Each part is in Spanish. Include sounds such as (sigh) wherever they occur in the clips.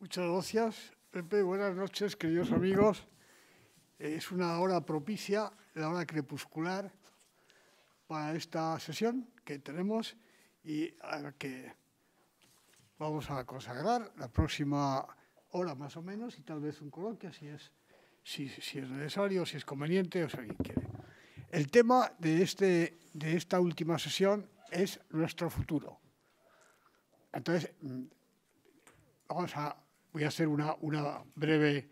Muchas gracias, Pepe. Buenas noches, queridos amigos. Es una hora propicia, la hora crepuscular, para esta sesión que tenemos y a la que vamos a consagrar la próxima hora más o menos y tal vez un coloquio si es, si, es necesario, si es conveniente o si alguien quiere. El tema de, este, de esta última sesión es nuestro futuro. Entonces, mm, vamos a voy a hacer una, una breve...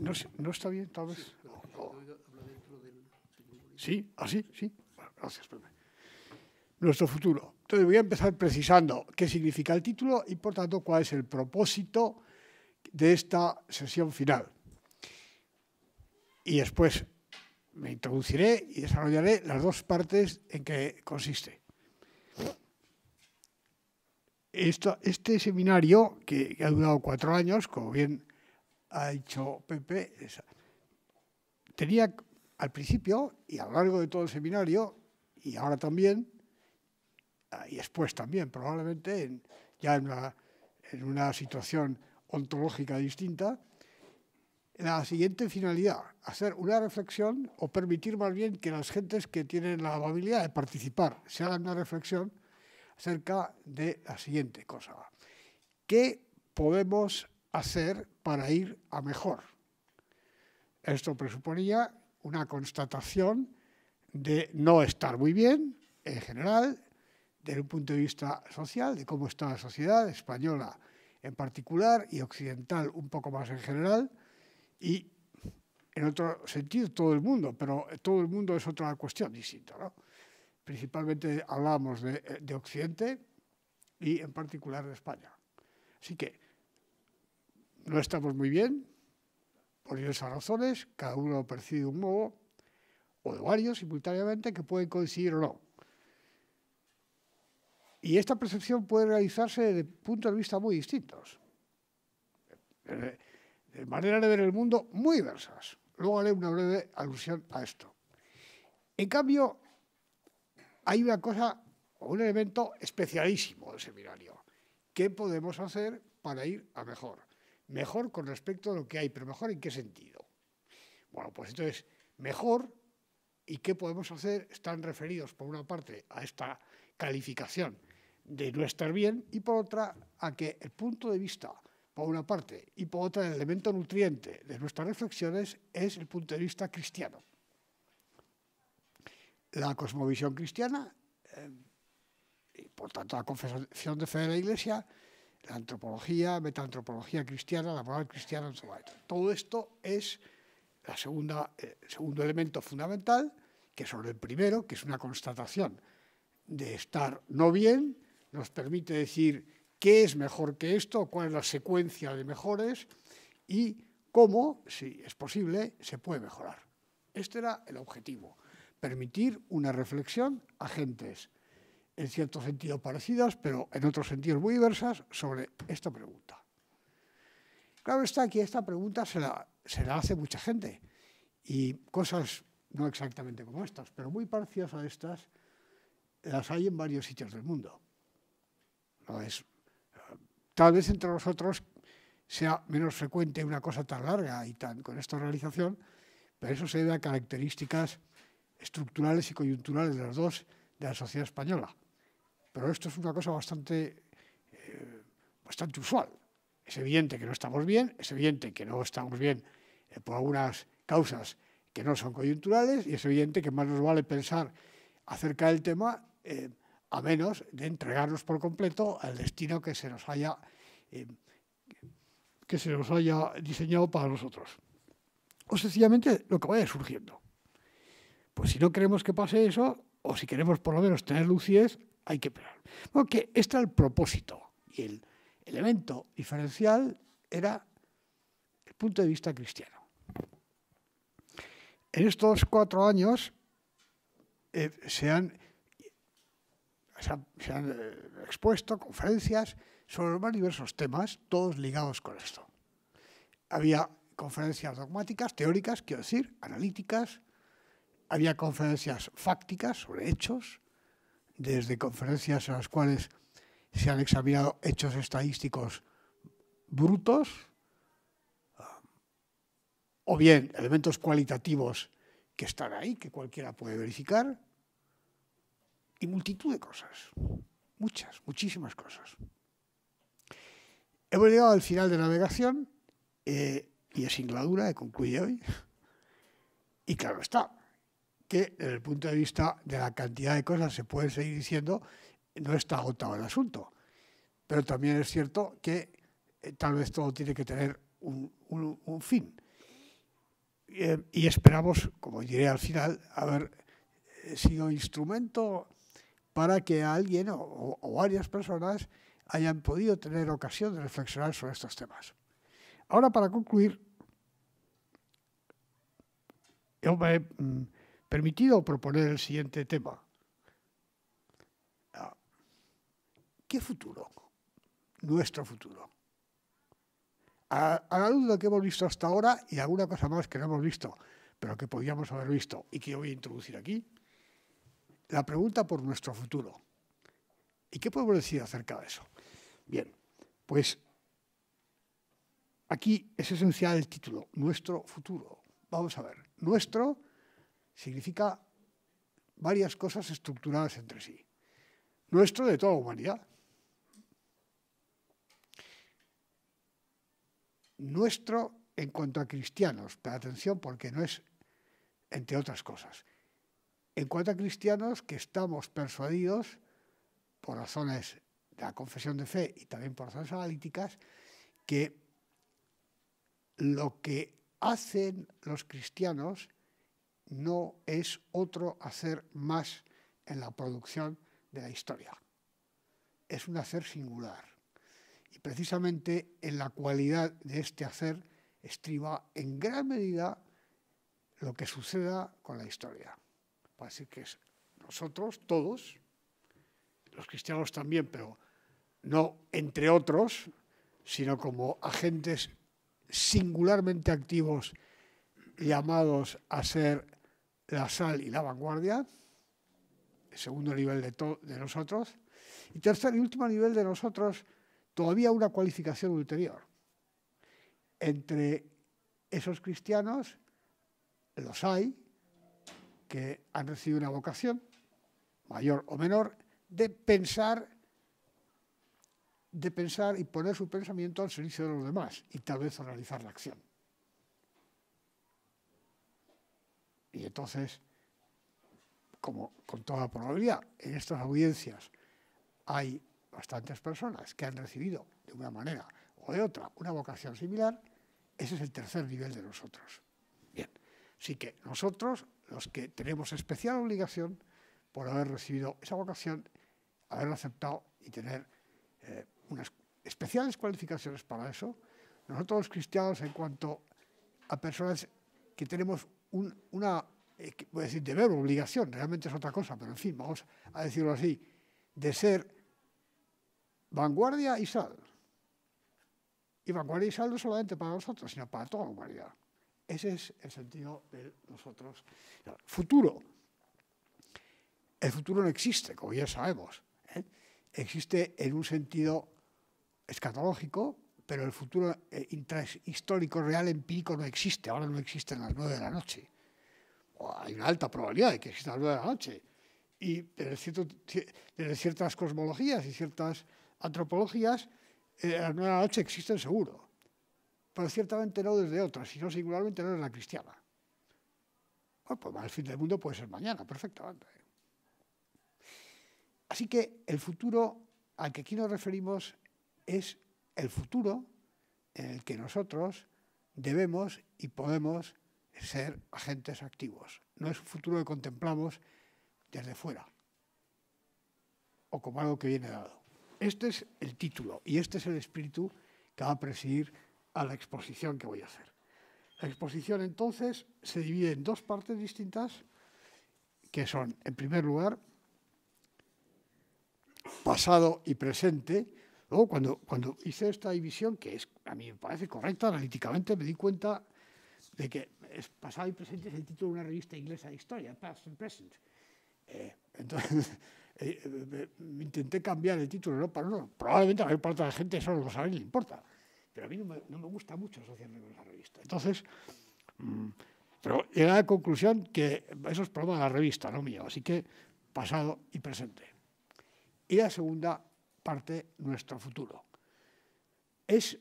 No, está bien, tal vez? Sí, oh, oh. sí, así, ah, sí. gracias, Nuestro futuro. Entonces voy a empezar precisando qué significa el título y por tanto cuál es el propósito de esta sesión final. Y después me introduciré y desarrollaré las dos partes en que consiste este seminario, que, ha durado cuatro años, como bien ha dicho Pepe, tenía al principio y a lo largo de todo el seminario, y ahora también, ah, y después también, probablemente, ya en una situación ontológica distinta, la siguiente finalidad, hacer una reflexión o permitir más bien que las gentes que tienen la amabilidad de participar se hagan una reflexión acerca de la siguiente cosa. ¿Qué podemos hacer para ir a mejor? Esto presuponía una constatación de no estar muy bien en general, desde un punto de vista social, de cómo está la sociedad española en particular y occidental un poco más en general, y en otro sentido todo el mundo, pero todo el mundo es otra cuestión distinta. ¿no? principalmente hablábamos eh, de, Occidente y en particular de España. Así que no estamos muy bien, por diversas razones, cada uno percibe de un modo, o de varios simultáneamente, que pueden coincidir o no. Y esta percepción puede realizarse de puntos de vista muy distintos, de, manera maneras de ver el mundo muy diversas. Luego haré una breve alusión a esto. En cambio, hay una cosa o un elemento especialísimo del seminario. ¿Qué podemos hacer para ir a mejor? Mejor con respecto a lo que hay, pero mejor en qué sentido. Bueno, pues entonces, mejor y qué podemos hacer están referidos, por una parte, a esta calificación de no estar bien y por otra, a que el punto de vista, por una parte, y por otra, el elemento nutriente de nuestras reflexiones es el punto de vista cristiano la cosmovisión cristiana, eh, y por tanto la confesión de fe de la Iglesia, la antropología, metaantropología cristiana, la moral cristiana, todo esto es el segunda, eh, segundo elemento fundamental, que sobre el primero, que es una constatación de estar no bien, nos permite decir qué es mejor que esto, cuál es la secuencia de mejores y cómo, si es posible, se puede mejorar. Este era el objetivo permitir una reflexión a gentes, en cierto sentido parecidas, pero en otros sentidos muy diversas, sobre esta pregunta. Claro está que esta pregunta se la, hace mucha gente y cosas no exactamente como estas, pero muy parecidas a estas, las hay en varios sitios del mundo. tal vez entre nosotros sea menos frecuente una cosa tan larga y tan con esta realización, pero eso se debe a características estructurales y coyunturales de las dos de la sociedad española. Pero esto es una cosa bastante, eh, bastante usual. Es evidente que no estamos bien, es evidente que no estamos bien eh, por algunas causas que no son coyunturales y es evidente que más nos vale pensar acerca del tema eh, a menos de entregarnos por completo al destino que se nos haya, que se nos haya diseñado para nosotros. O sencillamente lo que vaya surgiendo. Pues si no queremos que pase eso, o si queremos por lo menos tener lucidez, hay que esperar. Porque este era el propósito. Y el elemento diferencial era el punto de vista cristiano. En estos cuatro años eh, se han, eh, expuesto conferencias sobre los más diversos temas, todos ligados con esto. Había conferencias dogmáticas, teóricas, quiero decir, analíticas, había conferencias fácticas sobre hechos, desde conferencias en las cuales se han examinado hechos estadísticos brutos, ah, o bien elementos cualitativos que están ahí, que cualquiera puede verificar, y multitud de cosas, muchas, muchísimas cosas. Hemos llegado al final de navegación eh, y es singladura que concluye hoy. (laughs) Y claro está, que desde el punto de vista de la cantidad de cosas se pueden seguir diciendo, no está agotado el asunto. Pero también es cierto que eh, tal vez todo tiene que tener un, fin. Eh, y esperamos, como diré al final, haber eh, sido instrumento para que alguien o, o varias personas hayan podido tener ocasión de reflexionar sobre estos temas. Ahora, para concluir, yo me mm, permitido proponer el siguiente tema. Ah, ¿Qué futuro? Nuestro futuro. A, la luz de lo que hemos visto hasta ahora y alguna cosa más que no hemos visto, pero que podíamos haber visto y que voy a introducir aquí, la pregunta por nuestro futuro. ¿Y qué podemos decir acerca de eso? Bien, pues aquí es esencial el título, nuestro futuro. Vamos a ver, nuestro significa varias cosas estructuradas entre sí. Nuestro de toda humanidad. Nuestro en cuanto a cristianos, pero atención porque no es, entre otras cosas, en cuanto a cristianos que estamos persuadidos, por razones de la confesión de fe y también por razones analíticas, que lo que hacen los cristianos no es otro hacer más en la producción de la historia. Es un hacer singular. Y precisamente en la cualidad de este hacer estriba en gran medida lo que suceda con la historia. Así que nosotros, todos, los cristianos también, pero no entre otros, sino como agentes singularmente activos llamados a ser la sal y la vanguardia, el segundo nivel de, de nosotros, y tercer y último nivel de nosotros, todavía una cualificación ulterior. Entre esos cristianos los hay que han recibido una vocación, mayor o menor, de pensar, de pensar y poner su pensamiento al servicio de los demás y tal vez realizar la acción. Y entonces, como con toda probabilidad, en estas audiencias hay bastantes personas que han recibido de una manera o de otra una vocación similar, ese es el tercer nivel de nosotros. Bien, así que nosotros, los que tenemos especial obligación por haber recibido esa vocación, haberla aceptado y tener eh, unas especiales cualificaciones para eso, nosotros los cristianos en cuanto a personas que tenemos una, voy a decir deber, obligación, realmente es otra cosa, pero en fin, vamos a decirlo así, de ser vanguardia y sal. Y vanguardia y sal no solamente para nosotros, sino para toda la humanidad. Ese es el sentido de nosotros. Futuro. El futuro no existe, como ya sabemos. ¿eh? Existe en un sentido escatológico, pero el futuro eh, histórico, real, empírico no existe. Ahora no existe existen las nueve de la noche. hay una alta probabilidad de que exista las nueve de la noche. Y desde, ciertas cosmologías y ciertas antropologías, eh, las nueve de la noche existen seguro. Pero ciertamente no desde otras, sino singularmente no desde la cristiana. Bueno, pues el fin del mundo puede ser mañana, perfectamente. Así que el futuro al que aquí nos referimos es el futuro en el que nosotros debemos y podemos ser agentes activos. No es un futuro que contemplamos desde fuera o como algo que viene dado. Este es el título y este es el espíritu que va a presidir a la exposición que voy a hacer. La exposición entonces se divide en dos partes distintas, que son, en primer lugar, pasado y presente, Luego, cuando, hice esta división, que es, a mí me parece correcta analíticamente, me di cuenta de que es pasado y presente es el título de una revista inglesa de historia, Past and Present. Eh, entonces, me (laughs) eh, eh, intenté cambiar el título, ¿no? Para, no, probablemente a la parte de la gente eso no lo sabe, le importa. Pero a mí no me, gusta mucho asociarme con esa revista. Entonces, mm, pero llegué a la conclusión que eso es problema de la revista, no mío. Así que pasado y presente. Y la segunda parte nuestro futuro. Es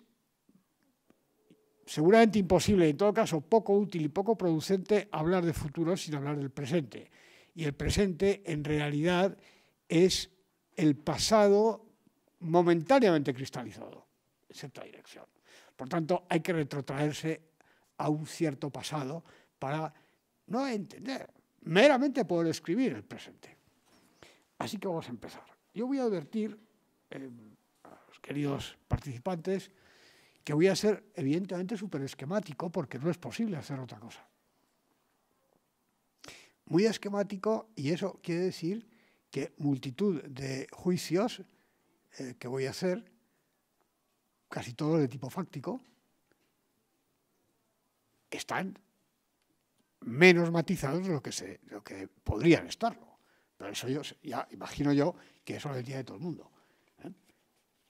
seguramente imposible, en todo caso poco útil y poco producente, hablar de futuro sin hablar del presente. Y el presente, en realidad, es el pasado momentáneamente cristalizado, en cierta dirección. Por tanto, hay que retrotraerse a un cierto pasado para no entender, meramente poder escribir el presente. Así que vamos a empezar. Yo voy a advertir eh, los queridos participantes, que voy a ser evidentemente súper esquemático porque no es posible hacer otra cosa. Muy esquemático y eso quiere decir que multitud de juicios eh, que voy a hacer, casi todos de tipo fáctico, están menos matizados de lo que, se, lo que podrían estarlo. Pero eso yo, ya imagino yo que eso lo de todo el mundo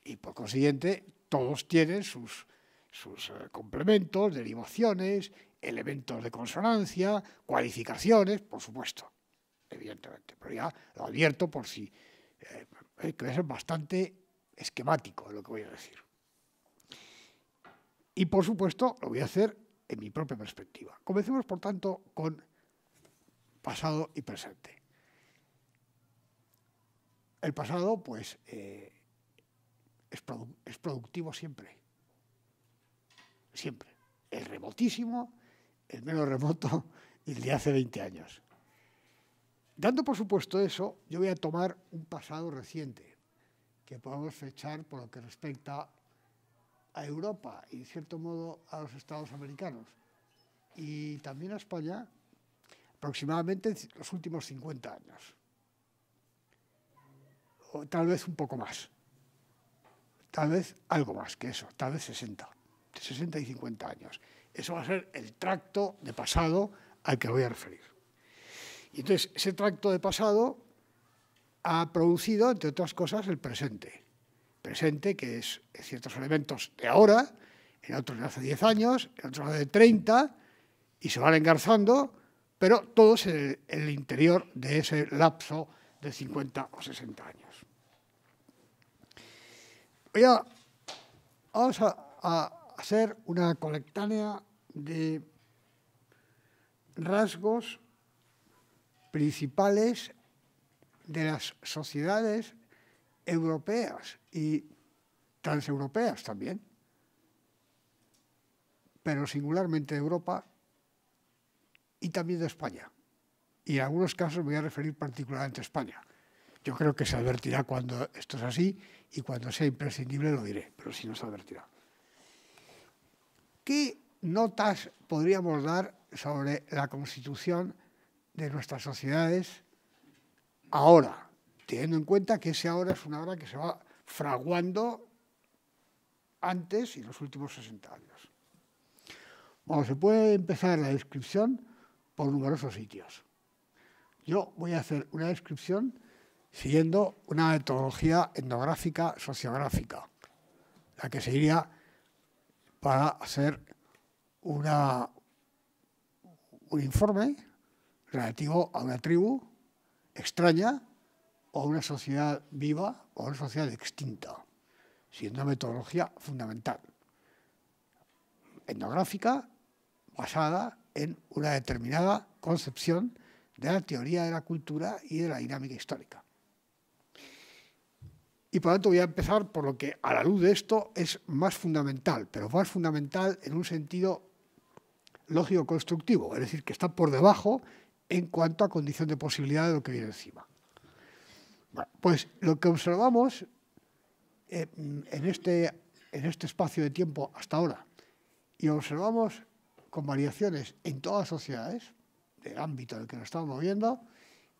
y por consiguiente todos tienen sus, sus eh, complementos, derivaciones, elementos de consonancia, cualificaciones, por supuesto, evidentemente. Pero ya lo advierto por si eh, a eh, es bastante esquemático lo que voy a decir. Y por supuesto lo voy a hacer en mi propia perspectiva. Comencemos por tanto con pasado y presente. El pasado, pues, eh, es, productivo siempre. Siempre. El remotísimo, el menos remoto (laughs) el de hace 20 años. Dando por supuesto eso, yo voy a tomar un pasado reciente que podemos fechar por lo que respecta a Europa y, en cierto modo, a los Estados americanos y también a España aproximadamente en los últimos 50 años, o tal vez un poco más tal vez algo más que eso, tal vez 60, 60 y 50 años. Eso va a ser el tracto de pasado al que voy a referir. Y entonces, ese tracto de pasado ha producido, entre otras cosas, el presente. Presente que es ciertos elementos de ahora, en otros de hace 10 años, en otros de 30, y se van engarzando, pero todos el, en el interior de ese lapso de 50 o 60 años voy vamos a, a hacer una colectánea de rasgos principales de las sociedades europeas y transeuropeas también, pero singularmente de Europa y también de España. Y en algunos casos voy a referir particularmente a España. Yo creo que se advertirá cuando esto es así y cuando sea imprescindible lo diré, pero si no se advertirá. ¿Qué notas podríamos dar sobre la constitución de nuestras sociedades ahora? Teniendo en cuenta que ese ahora es una hora que se va fraguando antes y los últimos 60 años. Bueno, se puede empezar la descripción por numerosos sitios. Yo voy a hacer una descripción siguiendo una metodología etnográfica sociográfica, la que sería para hacer una, un informe relativo a una tribu extraña o una sociedad viva o a una sociedad extinta, siendo una metodología fundamental, etnográfica basada en una determinada concepción de la teoría de la cultura y de la dinámica histórica. Y por lo tanto voy a empezar por lo que a la luz de esto es más fundamental, pero más fundamental en un sentido lógico-constructivo, es decir, que está por debajo en cuanto a condición de posibilidad de lo que viene encima. pues lo que observamos eh, en, este, en este espacio de tiempo hasta ahora, y observamos con variaciones en todas las sociedades, del ámbito en el que nos estamos moviendo,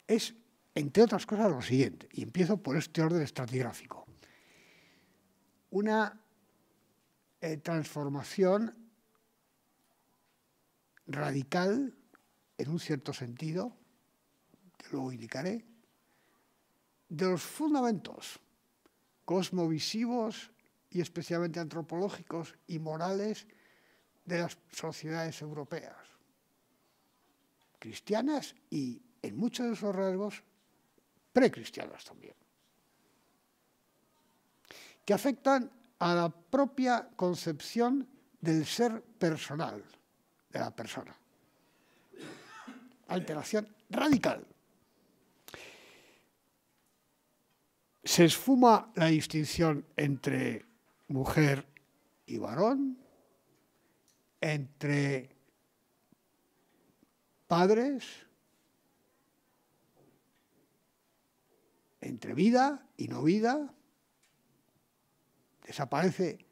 es entre otras cosas, lo siguiente, y empiezo por este orden estratigráfico. Una eh, transformación radical, en un cierto sentido, que luego indicaré, de los fundamentos cosmovisivos y especialmente antropológicos y morales de las sociedades europeas, cristianas y en muchos de esos rasgos precristianas también, que afectan a la propia concepción del ser personal de la persona. Alteración radical. Se esfuma la distinción entre mujer y varón, entre padres entre vida y no vida, desaparece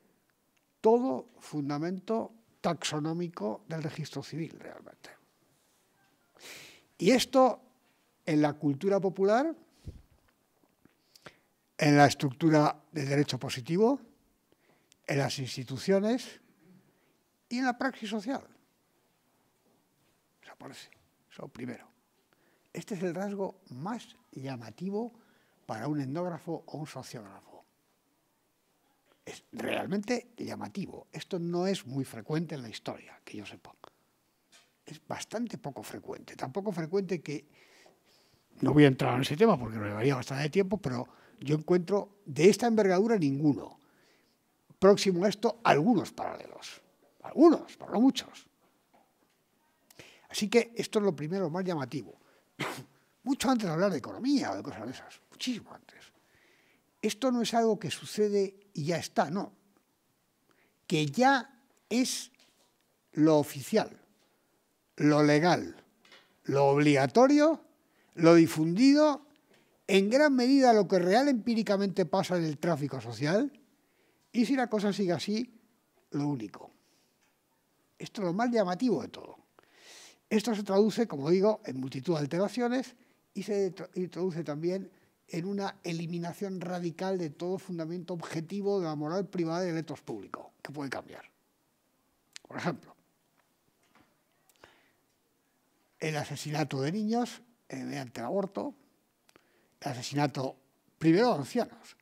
todo fundamento taxonómico del registro civil realmente. Y esto en la cultura popular, en la estructura de derecho positivo, en las instituciones y en la praxis social. Desaparece, eso primero. Este es el rasgo más llamativo para un endógrafo o un sociógrafo. Es realmente llamativo. Esto no es muy frecuente en la historia, que yo sepa. Es bastante poco frecuente. Tampoco frecuente que... No voy a entrar en ese tema porque me llevaría bastante tiempo, pero yo encuentro de esta envergadura ninguno. Próximo a esto, algunos paralelos. Algunos, pero no muchos. Así que esto es lo primero, más llamativo. (coughs) Mucho antes de hablar de economía o de cosas de esas antes. Esto no es algo que sucede y ya está, no. Que ya es lo oficial, lo legal, lo obligatorio, lo difundido, en gran medida lo que real empíricamente pasa en el tráfico social, y si la cosa sigue así, lo único. Esto es lo más llamativo de todo. Esto se traduce, como digo, en multitud de alteraciones y se traduce también en una eliminación radical de todo fundamento objetivo de la moral privada de retos públicos, que puede cambiar. Por ejemplo, el asesinato de niños eh, mediante el aborto, el asesinato primero de ancianos,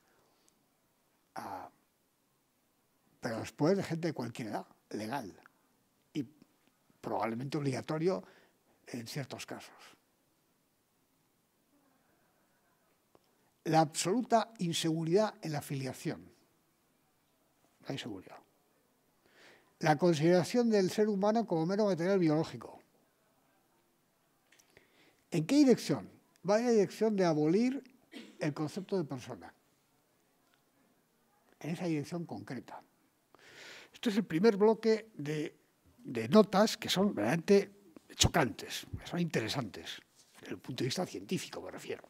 pero después de gente de cualquier edad, legal y probablemente obligatorio en ciertos casos. la absoluta inseguridad en la filiación, la hay seguridad. La consideración del ser humano como mero material biológico. ¿En qué dirección? Va en la dirección de abolir el concepto de persona. En esa dirección concreta. Este es el primer bloque de, de notas que son realmente chocantes, son interesantes, desde el punto de vista científico me refiero.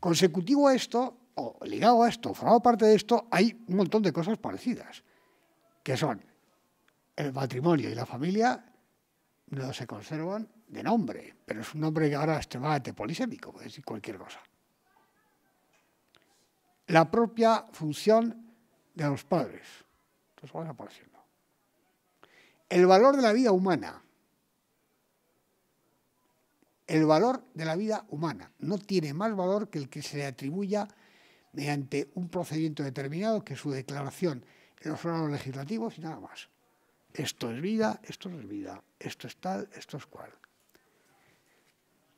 Consecutivo a esto, o ligado a esto, formado parte de esto, hay un montón de cosas parecidas, que son el matrimonio y la familia no se conservan de nombre, pero es un nombre que ahora es extremadamente polisémico, puede decir cualquier cosa. La propia función de los padres, entonces van apareciendo. El valor de la vida humana, el valor de la vida humana. No tiene más valor que el que se le atribuya mediante un procedimiento determinado que su declaración en los órganos legislativos y nada más. Esto es vida, esto no es vida, esto es tal, esto es cual.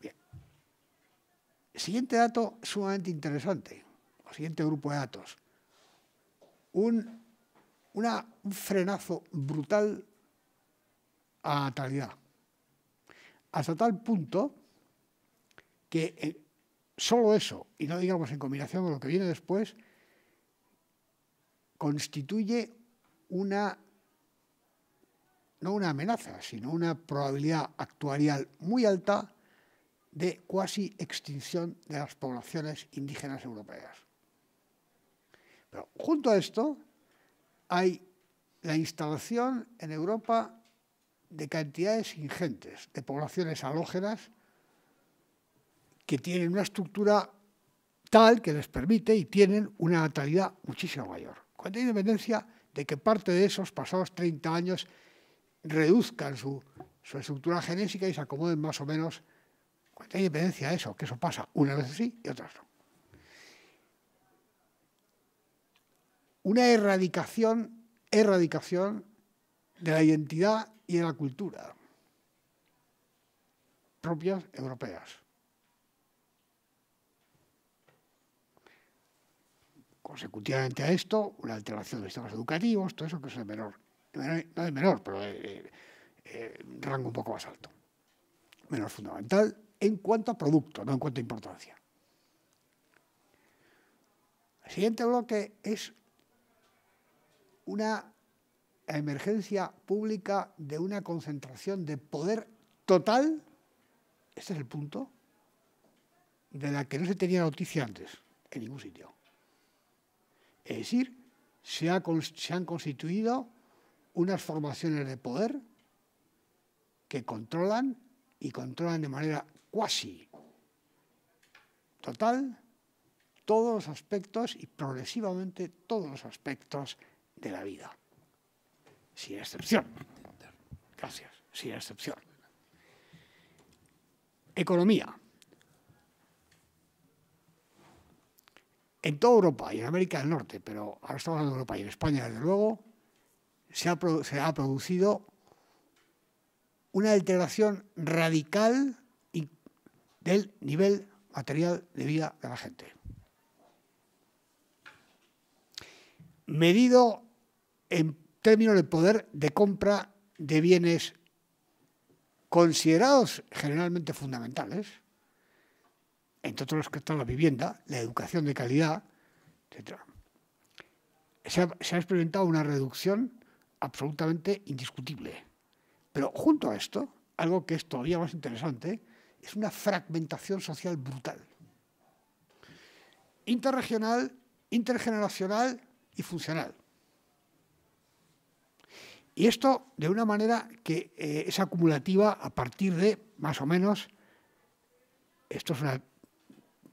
Bien. Siguiente dato sumamente interesante, o siguiente grupo de datos. Un, un frenazo brutal a la natalidad. Hasta tal punto que eh, solo eso, y no digamos en combinación con lo que viene después, constituye una, no una amenaza, sino una probabilidad actuarial muy alta de cuasi extinción de las poblaciones indígenas europeas. Pero junto a esto hay la instalación en Europa de cantidades ingentes de poblaciones halógenas que tienen una estructura tal que les permite y tienen una natalidad muchísimo mayor. Cuando independencia de que parte de esos pasados 30 años reduzcan su, estructura genésica y se acomoden más o menos. cuánta independencia de eso, que eso pasa una vez sí y otras no. Una erradicación, erradicación de la identidad y de la cultura propias europeas. consecutivamente a esto, una alteración de los sistemas educativos, todo eso que es de menor, no de menor, pero de, eh, eh, eh, rango un poco más alto, menos fundamental en cuanto a producto, no en cuanto a importancia. El siguiente bloque es una emergencia pública de una concentración de poder total, este es el punto, de la que no se tenía noticia antes en ningún sitio. Es decir, se, han constituido unas formaciones de poder que controlan y controlan de manera cuasi total todos los aspectos y progresivamente todos los aspectos de la vida. Sin excepción. Gracias. Sin excepción. Economía. en toda Europa y en América del Norte, pero ahora estamos hablando de Europa y en España, desde luego, se ha, producido una alteración radical del nivel material de vida de la gente. Medido en términos de poder de compra de bienes considerados generalmente fundamentales, entre otros los que están la vivienda, la educación de calidad, etc. Se ha, experimentado una reducción absolutamente indiscutible. Pero junto a esto, algo que es todavía más interesante, es una fragmentación social brutal. Interregional, intergeneracional y funcional. Y esto de una manera que eh, es acumulativa a partir de, más o menos, esto es una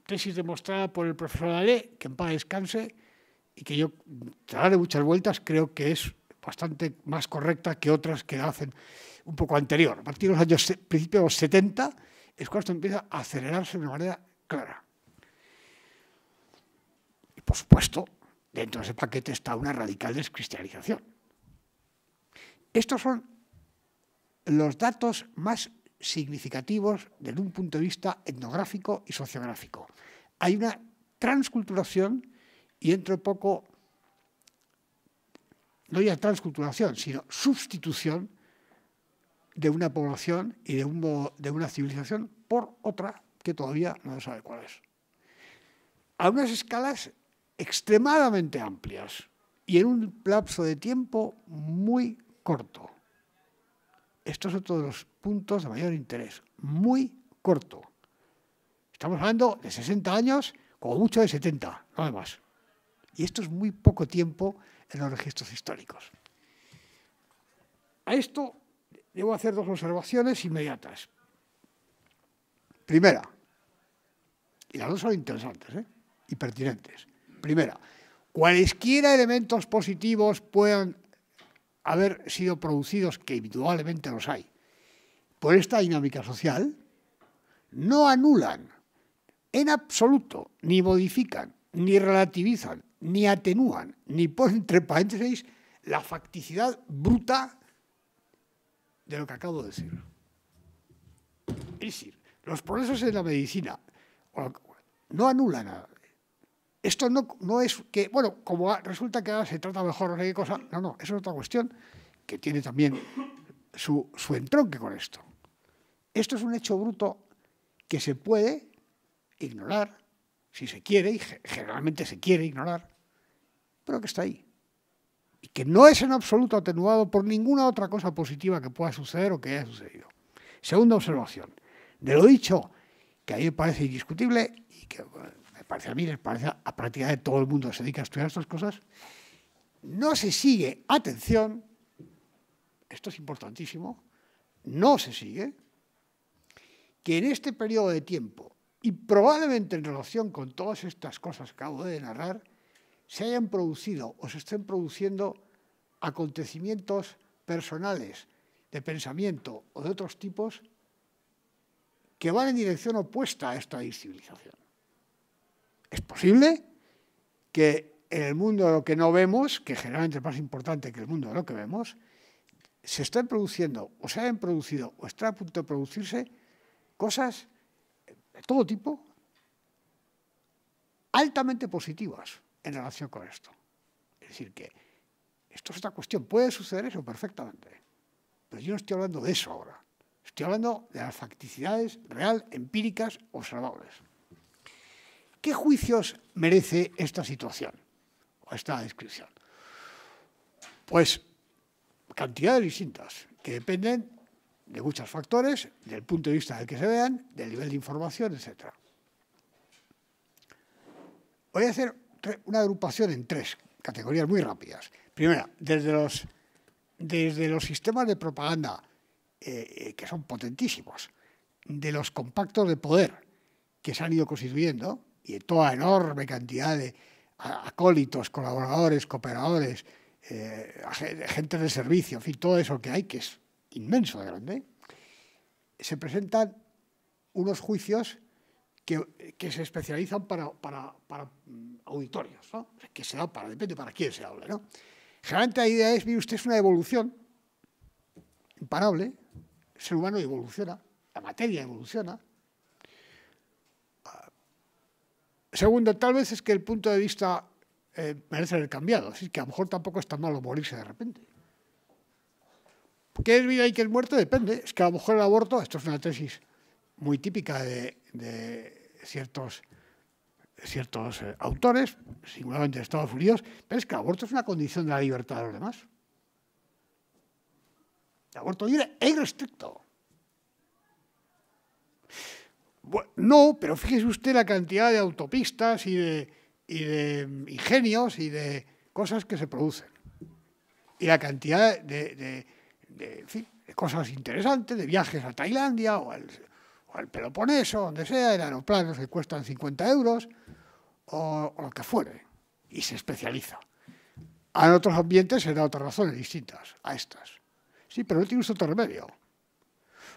tesis demostrada por el profesor Dalé, que en paz descanse, y que yo, tras muchas vueltas, creo que es bastante más correcta que otras que hacen un poco anterior. A partir de los años, principios de los 70, es cuando empieza a acelerarse de una manera clara. Y por supuesto, dentro de ese paquete está una radical descristianización. Estos son los datos más significativos desde un punto de vista etnográfico y sociográfico. Hay una transculturación y dentro poco, no ya transculturación, sino sustitución de una población y de, un, de una civilización por otra que todavía no se sabe cuál es. A unas escalas extremadamente amplias y en un lapso de tiempo muy corto. Estos son todos los puntos de mayor interés. Muy corto. Estamos hablando de 60 años, como mucho de 70, nada más. Y esto es muy poco tiempo en los registros históricos. A esto debo hacer dos observaciones inmediatas. Primera, y las dos son interesantes ¿eh? y pertinentes. Primera, cualesquiera elementos positivos puedan haber sido producidos, que indudablemente los hay, por esta dinámica social, no anulan en absoluto, ni modifican, ni relativizan, ni atenúan, ni ponen entre paréntesis la facticidad bruta de lo que acabo de decir. Es decir, los procesos en la medicina no anulan nada esto no, no es que, bueno, como resulta que ahora se trata mejor de qué cosa, no, no, eso es otra cuestión que tiene también su, su entronque con esto. Esto es un hecho bruto que se puede ignorar, si se quiere, y generalmente se quiere ignorar, pero que está ahí. Y que no es en absoluto atenuado por ninguna otra cosa positiva que pueda suceder o que haya sucedido. Segunda observación. De lo dicho, que ahí me parece indiscutible y que parece a mí, les parece a prácticamente todo el mundo que se dedica a estudiar estas cosas, no se sigue, atención, esto es importantísimo, no se sigue, que en este periodo de tiempo, y probablemente en relación con todas estas cosas que acabo de narrar, se hayan producido o se estén produciendo acontecimientos personales de pensamiento o de otros tipos que van en dirección opuesta a esta civilización. Es posible que en el mundo de lo que no vemos, que generalmente es más importante que el mundo de lo que vemos, se estén produciendo o se hayan producido o están a punto de producirse cosas de todo tipo altamente positivas en relación con esto. Es decir, que esto es otra cuestión. Puede suceder eso perfectamente. Pero yo no estoy hablando de eso ahora. Estoy hablando de las facticidades real, empíricas, observables. ¿Qué juicios merece esta situación o esta descripción? Pues cantidades distintas que dependen de muchos factores, del punto de vista del que se vean, del nivel de información, etc. Voy a hacer una agrupación en tres categorías muy rápidas. Primera, desde los, desde los sistemas de propaganda, eh, que son potentísimos, de los compactos de poder que se han ido constituyendo, y toda enorme cantidad de acólitos, colaboradores, cooperadores, eh, agentes gente de servicio, en fin, todo eso que hay, que es inmenso de grande, se presentan unos juicios que, se especializan para, mm, auditorios, ¿no? que se da para, depende para quién se hable. ¿no? Generalmente la idea es, mire usted, es una evolución imparable, el ser humano evoluciona, la materia evoluciona, Segundo, tal vez es que el punto de vista eh, merece ser cambiado, así que a lo mejor tampoco está malo morirse de repente. ¿Qué es vida y qué es muerte? Depende. Es que a lo mejor el aborto, esto es una tesis muy típica de, ciertos, ciertos eh, autores, singularmente de Estados Unidos, pero es que el aborto es una condición de la libertad de los demás. El aborto libre e irrestricto. no, pero fíjese usted la cantidad de autopistas y de, ingenios y de cosas que se producen. Y la cantidad de, cosas interesantes, de viajes a Tailandia o al, o Peloponeso, donde sea, en aeroplanos que cuestan 50 euros o, lo que fuere. Y se especializa. En otros ambientes se da otras razones distintas a estas. Sí, pero no tiene usted otro remedio.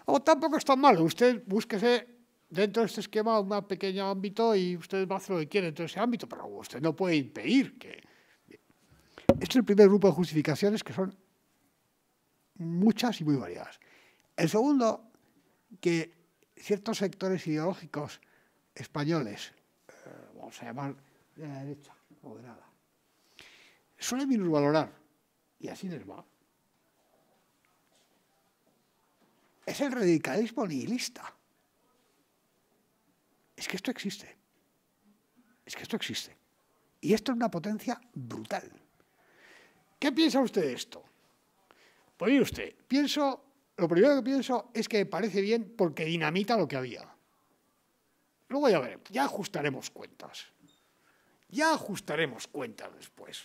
O tampoco está tan malo. Usted búsquese dentro de este esquema, un pequeño ámbito y usted va a hacer lo que quiere dentro de ese ámbito, pero usted no puede impedir que... Este es el primer grupo de justificaciones que son muchas y muy variadas. El segundo, que ciertos sectores ideológicos españoles, eh, vamos a llamar de la derecha o de suelen minusvalorar, y así les va. Es el radicalismo nihilista es que esto existe. Es que esto existe. Y esto es una potencia brutal. ¿Qué piensa usted de esto? Pues mire usted, pienso, lo primero que pienso es que me parece bien porque dinamita lo que había. Luego ya veremos, ya ajustaremos cuentas. Ya ajustaremos cuentas después.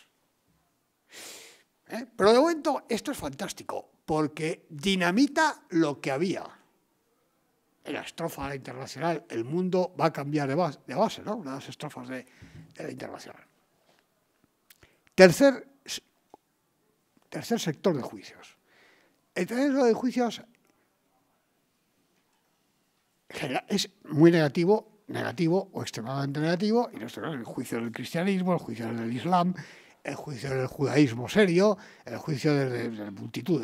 ¿Eh? Pero de momento esto es fantástico porque dinamita lo que había en la estrofa de la internacional, el mundo va a cambiar de base, ¿no? Una de las estrofas de, la internacional. Tercer, tercer sector de juicios. El tercer sector de juicios es muy negativo, negativo o extremadamente negativo, y nuestro es el juicio del cristianismo, el juicio del islam, el juicio del judaísmo serio, el juicio de, la multitud,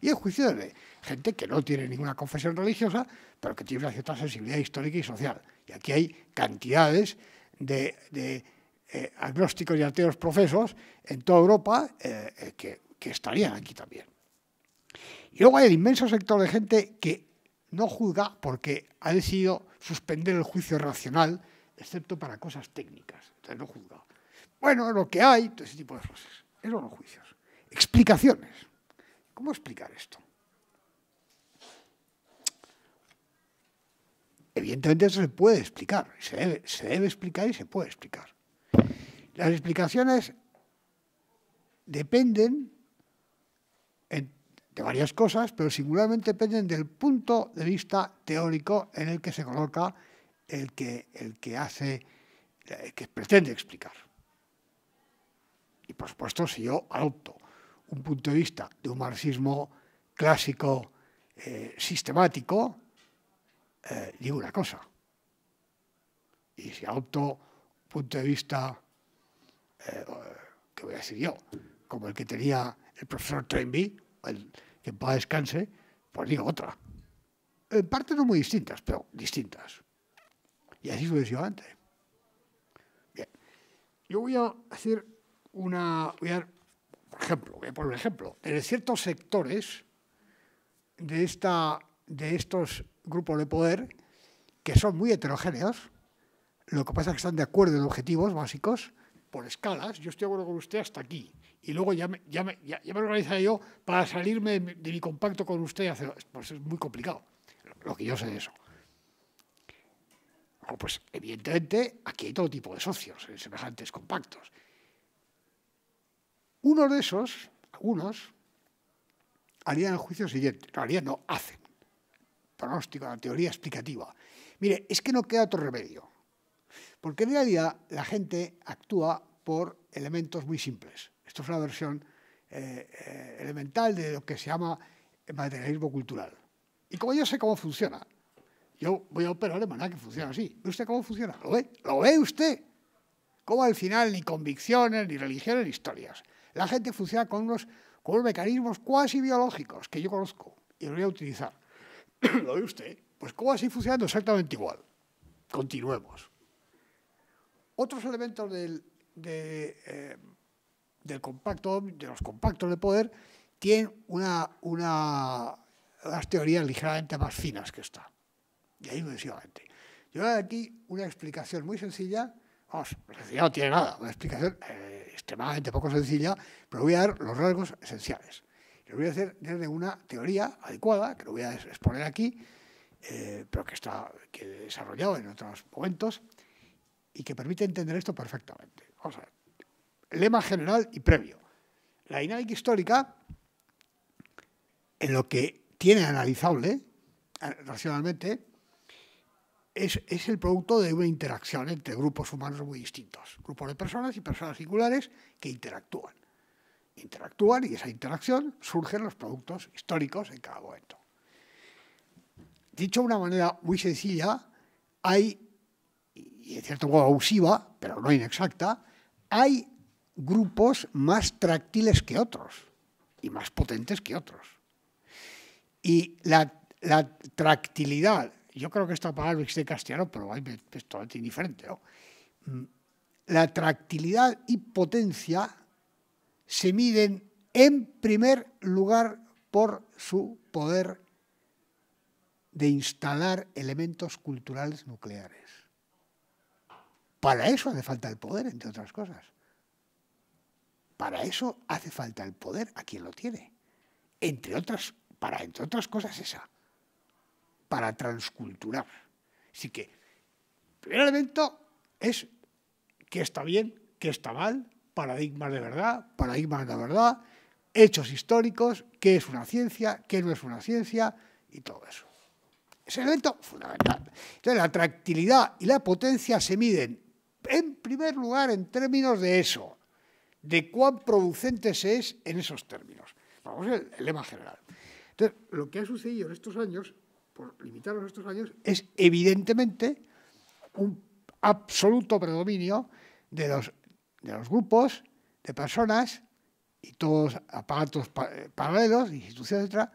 y el juicio de, gente que no tiene ninguna confesión religiosa, pero que tiene una cierta sensibilidad histórica y social. Y aquí hay cantidades de, eh, agnósticos y ateos profesos en toda Europa eh, eh, que, estarían aquí también. Y luego hay el inmenso sector de gente que no juzga porque ha decidido suspender el juicio racional, excepto para cosas técnicas. Entonces no juzga. Bueno, lo que hay, todo ese tipo de cosas. Esos son los juicios. Explicaciones. ¿Cómo explicar esto? Evidentemente eso se puede explicar, se debe, explicar y se puede explicar. Las explicaciones dependen de varias cosas, pero singularmente dependen del punto de vista teórico en el que se coloca el que, el que hace, que pretende explicar. Y por supuesto, si yo adopto un punto de vista de un marxismo clásico eh, sistemático, eh, digo una cosa. Y si adopto punto de vista, eh, que voy a decir yo, como el que tenía el profesor Trenby, el que pueda descanse, pues digo otra. En parte no muy distintas, pero distintas. Y así sucesivamente. Bien. Yo voy a hacer una. Voy a, por ejemplo, voy a poner un ejemplo. En ciertos sectores de, esta, de estos grupos de poder que son muy heterogéneos. Lo que pasa es que están de acuerdo en objetivos básicos por escalas. Yo estoy de acuerdo con usted hasta aquí. Y luego ya me, ya organizaré yo para salirme de, mi, compacto con usted. pues es muy complicado. Lo, que yo sé de eso. pues evidentemente aquí hay todo tipo de socios en semejantes compactos. Uno de esos, algunos, harían el juicio siguiente. harían, no, hacen pronóstico, la teoría explicativa. Mire, es que no queda otro remedio. Porque en realidad la gente actúa por elementos muy simples. Esto es una versión eh, eh, elemental de lo que se llama materialismo cultural. Y como yo sé cómo funciona, yo voy a operar de manera que funcione así. ¿Ve usted cómo funciona? ¿Lo ve? ¿Lo ve usted? Como al final ni convicciones, ni religiones, ni historias. La gente funciona con unos, con unos mecanismos cuasi biológicos que yo conozco y los voy a utilizar. (clears throat) ¿Lo ve usted? Pues cómo así funcionando exactamente igual. Continuemos. Otros elementos del, de, eh, del compacto, de los compactos de poder, tienen una, una, unas teorías ligeramente más finas que esta. Y ahí sencillamente. Yo voy a dar aquí una explicación muy sencilla. Vamos, sencilla no tiene nada, una explicación eh, extremadamente poco sencilla, pero voy a dar los rasgos esenciales. Lo voy a hacer desde una teoría adecuada, que lo voy a exponer aquí, eh, pero que está he desarrollado en otros momentos y que permite entender esto perfectamente. Vamos a Lema general y previo. La dinámica histórica, en lo que tiene analizable eh, racionalmente, es, el producto de una interacción entre grupos humanos muy distintos, grupos de personas y personas singulares que interactúan interactúan y esa interacción surgen los productos históricos en cada momento. Dicho de una manera muy sencilla, hay, y en cierto modo abusiva, pero no inexacta, hay grupos más tractiles que otros y más potentes que otros. Y la, tractilidad, yo creo que esta palabra existe en castellano, pero ahí es totalmente indiferente, mm, La tractilidad y potencia se miden en primer lugar por su poder de instalar elementos culturales nucleares. Para eso hace falta el poder, entre otras cosas. Para eso hace falta el poder a quien lo tiene. Entre otras, para entre otras cosas esa. Para transculturar. Así que, el primer elemento es qué está bien, qué está mal, paradigmas de verdad, paradigmas de verdad, hechos históricos, qué es una ciencia, qué no es una ciencia y todo eso. Es el elemento fundamental. Entonces, la tractilidad y la potencia se miden, en primer lugar, en términos de eso, de cuán producente se es en esos términos. Vamos, el, el lema general. Entonces, lo que ha sucedido en estos años, por limitarnos a estos años, es evidentemente un absoluto predominio de los de los grupos de personas y todos aparatos eh, paralelos, instituciones, etc.,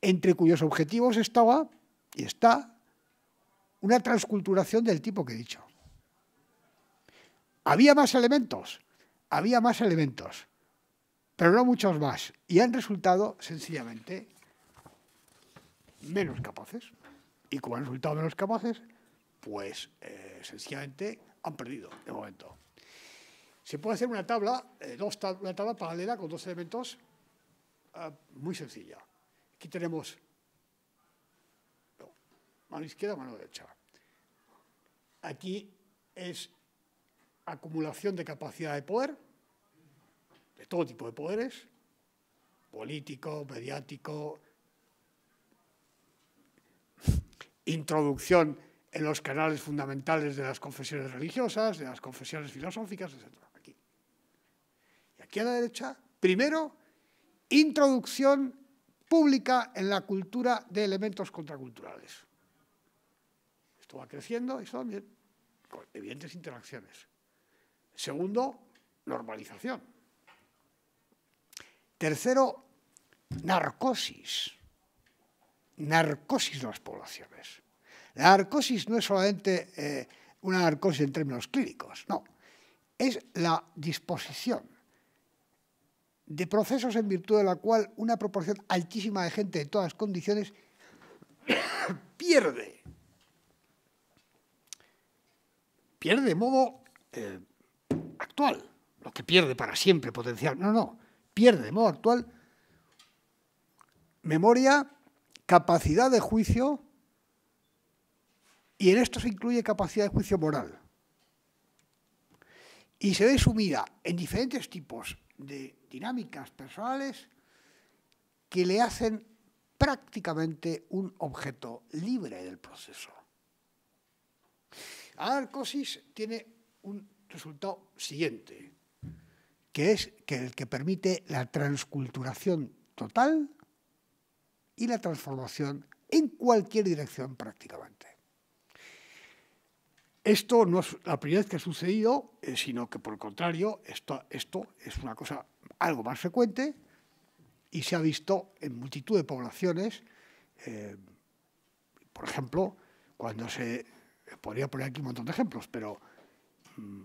entre cuyos objetivos estaba y está una transculturación del tipo que he dicho. Había más elementos, había más elementos, pero no muchos más, y han resultado sencillamente menos capaces. Y como han resultado menos capaces, pues eh, sencillamente han perdido de momento. Se puede hacer una tabla, eh, una tabla paralela con dos elementos ah, muy sencilla. Aquí tenemos mano izquierda, mano derecha. Aquí es acumulación de capacidad de poder, de todo tipo de poderes, político, mediático, introducción en los canales fundamentales de las confesiones religiosas, de las confesiones filosóficas, etc. Aquí. Y aquí a la derecha, primero, introducción pública en la cultura de elementos contraculturales. Esto va creciendo y también, con evidentes interacciones. Segundo, normalización. Tercero, narcosis. Narcosis de las poblaciones. La narcosis no es solamente eh, una narcosis en términos clínicos, no. Es la disposición de procesos en virtud de la cual una proporción altísima de gente de todas condiciones (coughs) pierde. Pierde de modo eh, actual, lo que pierde para siempre potencial. No, no, pierde de modo actual memoria, capacidad de juicio, y en esto se incluye capacidad de juicio moral. Y se ve sumida en diferentes tipos de dinámicas personales que le hacen prácticamente un objeto libre del proceso. arcosis tiene un resultado siguiente, que es que el que permite la transculturación total y la transformación en cualquier dirección prácticamente. Esto no es la primera vez que ha sucedido, eh, sino que por el contrario, esto, es una cosa algo más frecuente y se ha visto en multitud de poblaciones. Eh, por ejemplo, cuando se... Eh, podría poner aquí un montón de ejemplos, pero mm,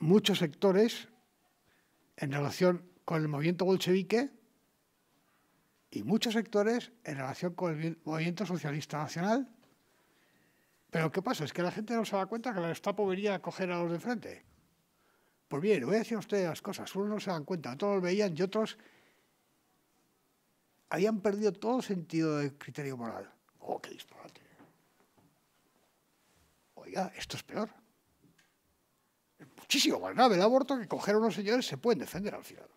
muchos sectores en relación con el movimiento bolchevique y muchos sectores en relación con el movimiento socialista nacional pero ¿qué pasa? Es que la gente no se da cuenta que la estapo venía a coger a los de frente. Pues bien, voy a decir ustedes las cosas. Unos no se dan cuenta, otros veían y otros habían perdido todo sentido de criterio moral. ¡Oh, qué disparate! Oiga, esto es peor. Es muchísimo más grave el aborto que coger a unos señores se pueden defender al final.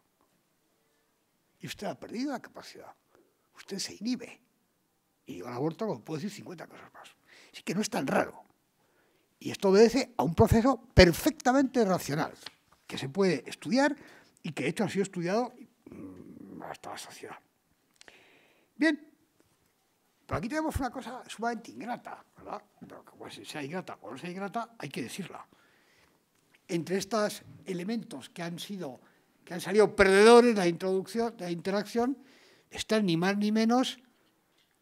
Y usted ha perdido la capacidad. Usted se inhibe. Y el aborto lo puedo decir 50 cosas más. Así que no es tan raro. Y esto obedece a un proceso perfectamente racional, que se puede estudiar y que de hecho ha sido estudiado mm, hasta la sociedad. Bien, pero aquí tenemos una cosa sumamente ingrata, ¿verdad? Pero sea ingrata o no sea ingrata, hay que decirla. Entre estos elementos que han, sido, que han salido perdedores de la, introducción, de la interacción, están ni más ni menos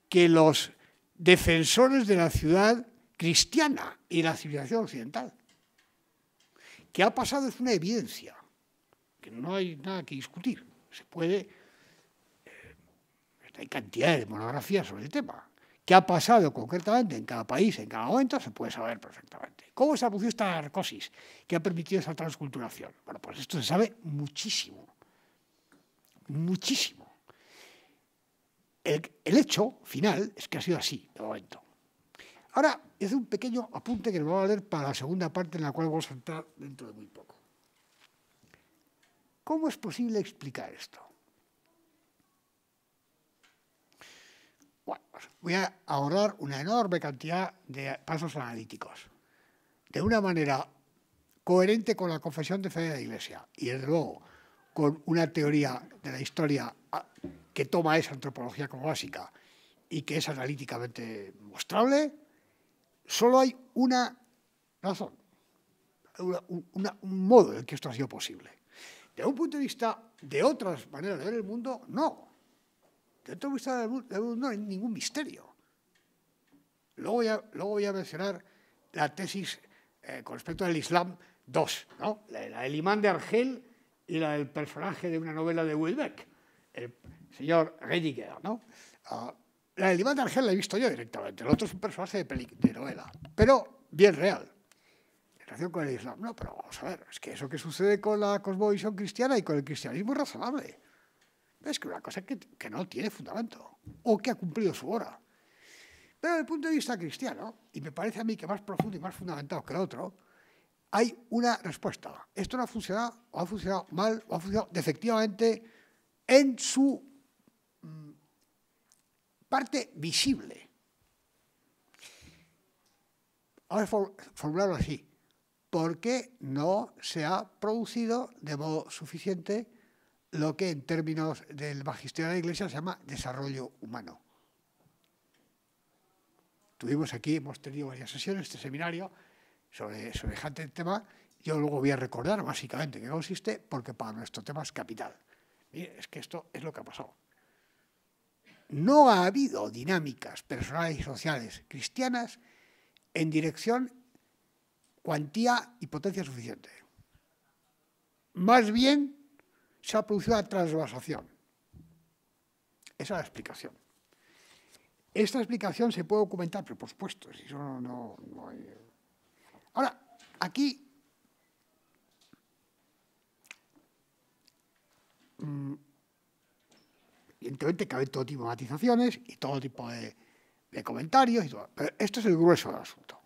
que los defensores de la ciudad cristiana y la civilización occidental. ¿Qué ha pasado? Es una evidencia, que no hay nada que discutir. Se puede, eh, hay cantidad de monografías sobre el tema. ¿Qué ha pasado concretamente en cada país, en cada momento? Se puede saber perfectamente. ¿Cómo se ha producido esta narcosis que ha permitido esa transculturación? Bueno, pues esto se sabe muchísimo, muchísimo el, hecho final es que ha sido así, de momento. Ahora, es un pequeño apunte que nos va a valer para la segunda parte en la cual vamos a entrar dentro de muy poco. ¿Cómo es posible explicar esto? Bueno, voy a ahorrar una enorme cantidad de pasos analíticos. De una manera coherente con la confesión de fe de la Iglesia y, desde luego, con una teoría de la historia ah, que toma esa antropología como básica y que es analíticamente mostrable, solo hay una razón, un modo en que esto ha sido posible. De un punto de vista de otras maneras de ver el mundo, no. De otro punto de vista del mundo no hay ningún misterio. Luego voy a, voy a mencionar la tesis eh, con respecto al Islam 2, ¿no? la, del imán de Argel y la del personaje de una novela de Wilbeck el señor Rediger, ¿no? Ah, la del Iván de Argel la he visto yo directamente, el otro es un personaje de, novela, pero bien real, en relación con el Islam. No, pero vamos a ver, es que eso que sucede con la cosmovisión cristiana y con el cristianismo es razonable. Es que una cosa que, que no tiene fundamento o que ha cumplido su hora. Pero desde el punto de vista cristiano, y me parece a mí que más profundo y más fundamentado que el otro, hay una respuesta. Esto no ha funcionado, o ha funcionado mal, o ha funcionado defectivamente en su mm, parte visible. Ahora formularlo así. porque no se ha producido de modo suficiente lo que en términos del magisterio de la Iglesia se llama desarrollo humano? Tuvimos aquí, hemos tenido varias sesiones, este seminario, sobre semejante tema. Yo luego voy a recordar básicamente qué consiste, porque para nuestro tema es capital es que esto es lo que ha pasado. No ha habido dinámicas personales y sociales cristianas en dirección cuantía y potencia suficiente. Más bien se ha producido la trasvasación. Esa es la explicación. Esta explicación se puede documentar, pero por supuesto, si Ahora, aquí evidentemente mm, cabe todo tipo de matizaciones y todo tipo de, comentarios, y todo, pero esto es el grueso del asunto.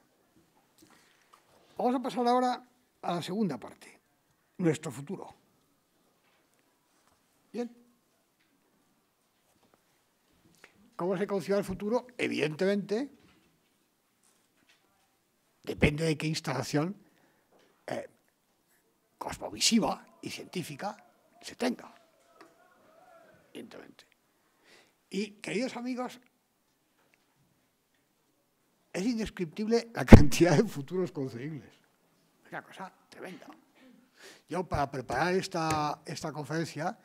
Vamos a pasar ahora a la segunda parte, nuestro futuro. Bien. ¿Cómo se concibe el futuro? Evidentemente, depende de qué instalación eh, cosmovisiva y científica se tenga. Evidentemente. Y, queridos amigos, es indescriptible la (laughs) cantidad de futuros concebibles. Es una cosa tremenda. Yo, para preparar esta, esta conferencia,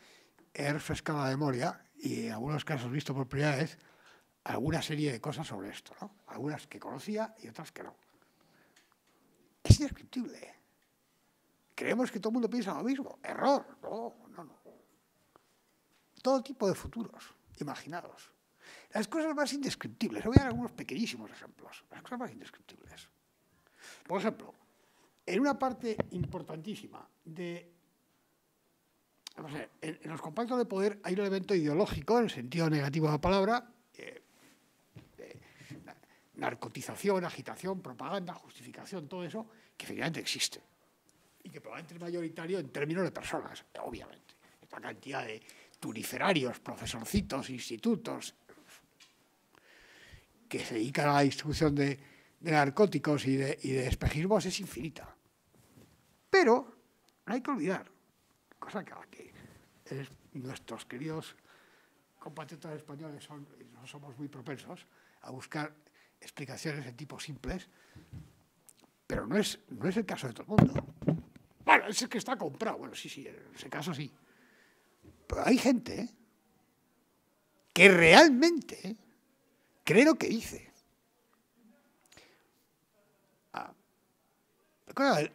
he refrescado la memoria y en algunos casos visto por primera vez alguna serie de cosas sobre esto, ¿no? Algunas que conocía y otras que no. Es indescriptible. Creemos que todo el mundo piensa lo mismo. Error, no todo tipo de futuros imaginados. Las cosas más indescriptibles. Voy a dar algunos pequeñísimos ejemplos. Las cosas más indescriptibles. Por ejemplo, en una parte importantísima de... Vamos a ver, en, los compactos de poder hay un elemento ideológico, en el sentido negativo de la palabra, eh, eh, narcotización, agitación, propaganda, justificación, todo eso, que efectivamente existe. Y que probablemente es mayoritario en términos de personas, obviamente. Esta cantidad de turiferarios, profesorcitos, institutos, que se dedican a la distribución de, narcóticos y de, espejismos es infinita. Pero no hay que olvidar, cosa que, nuestros queridos compatriotas españoles son, no somos muy propensos a buscar explicaciones de tipo simples, pero no es, no es el caso de todo el mundo. Bueno, es el que está comprado, bueno, sí, sí, en ese caso sí. Pero hay gente ¿eh? que realmente cree lo que dice. recuerda, ah,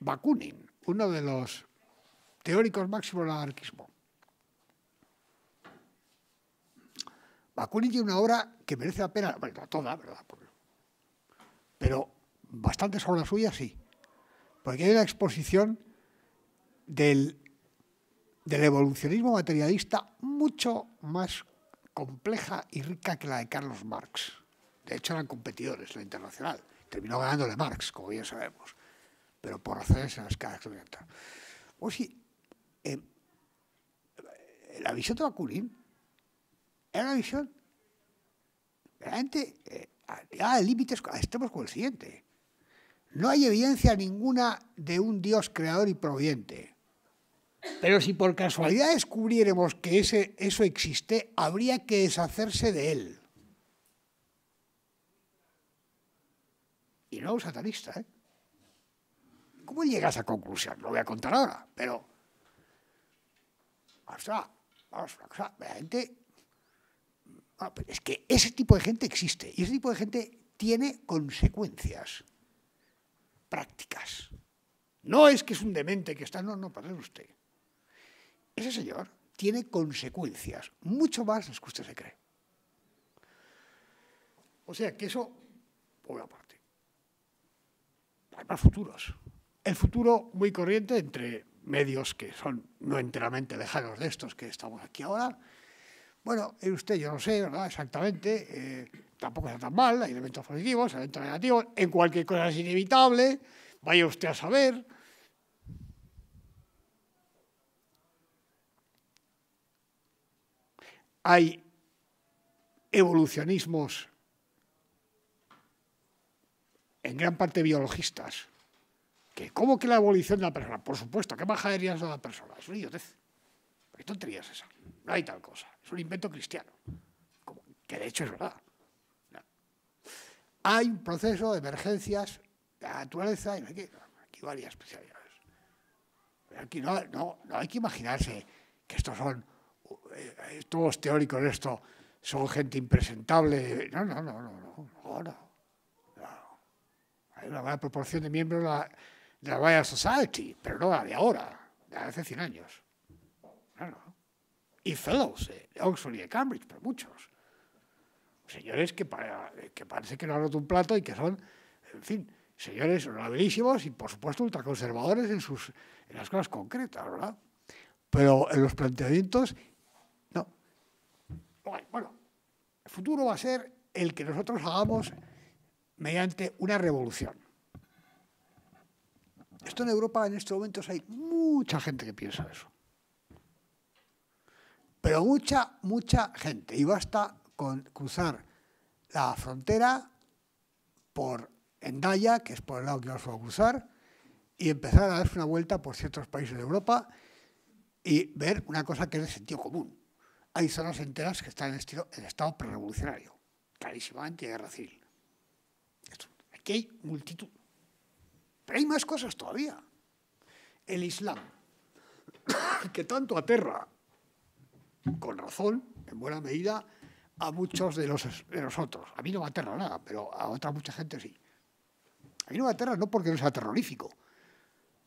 Bakunin, uno de los teóricos máximos del anarquismo. Bakunin tiene una obra que merece la pena, bueno, toda, ¿verdad? Pero bastante sobre la suya sí. Porque hay una exposición del del evolucionismo materialista mucho más compleja y rica que la de Carlos Marx. De hecho, eran competidores la internacional. Terminó ganándole Marx, como bien sabemos, pero por razones en las que O si, pues eh, eh, la visión de Bakunin era una visión realmente eh, límites a con el siguiente. No hay evidencia ninguna de un Dios creador y providente pero si por casualidad descubriéramos que ese, eso existe, habría que deshacerse de él. Y no un satanista, ¿eh? ¿Cómo llegas a esa conclusión? Lo voy a contar ahora, pero... O sea, la gente... Ah, es que ese tipo de gente existe y ese tipo de gente tiene consecuencias prácticas. No es que es un demente que está... No, no, perdón usted. Ese señor tiene consecuencias, mucho más las que usted se cree. O sea que eso, por una parte. Hay más futuros. El futuro muy corriente entre medios que son no enteramente lejanos de estos que estamos aquí ahora. Bueno, eh, usted yo no sé, ¿verdad? Exactamente. Eh, tampoco está tan mal, hay elementos positivos, elementos negativos. En cualquier cosa es inevitable, vaya usted a saber. hay evolucionismos en gran parte biologistas, que ¿cómo que la evolución de la persona? Por supuesto, ¿qué majaderías de la persona? Es una idiotez. ¿Qué tonterías esa? No hay tal cosa. Es un invento cristiano, que de hecho es verdad. Hay un proceso de emergencias de la naturaleza y aquí, aquí varias especialidades. aquí no hay que imaginarse que estos son eh, los teóricos, esto, son gente impresentable. No, no, no, no, no, no, Hay una buena proporción de miembros de la, Royal Society, pero no la de ahora, de hace 100 años. No, Y fellows eh, de Oxford y de Cambridge, pero muchos. Señores que, que parece que no han roto un plato y que son, en fin, señores honorabilísimos y, por supuesto, ultraconservadores en, sus, en las cosas concretas, ¿verdad? Pero en los planteamientos bueno, el futuro va a ser el que nosotros hagamos mediante una revolución. Esto en Europa en estos momentos hay mucha gente que piensa eso. Pero mucha, mucha gente. Y basta con cruzar la frontera por Endaya, que es por el lado que vamos a cruzar, y empezar a darse una vuelta por ciertos países de Europa y ver una cosa que es de sentido común hay zonas enteras que están en, estilo, estado prerevolucionario, clarísimamente de guerra civil. aquí hay multitud. Pero hay más cosas todavía. El Islam, (coughs) que tanto aterra, con razón, en buena medida, a muchos de, los, de nosotros. A mí no me aterra nada, pero a otra mucha gente sí. A mí no me aterra no porque no sea terrorífico,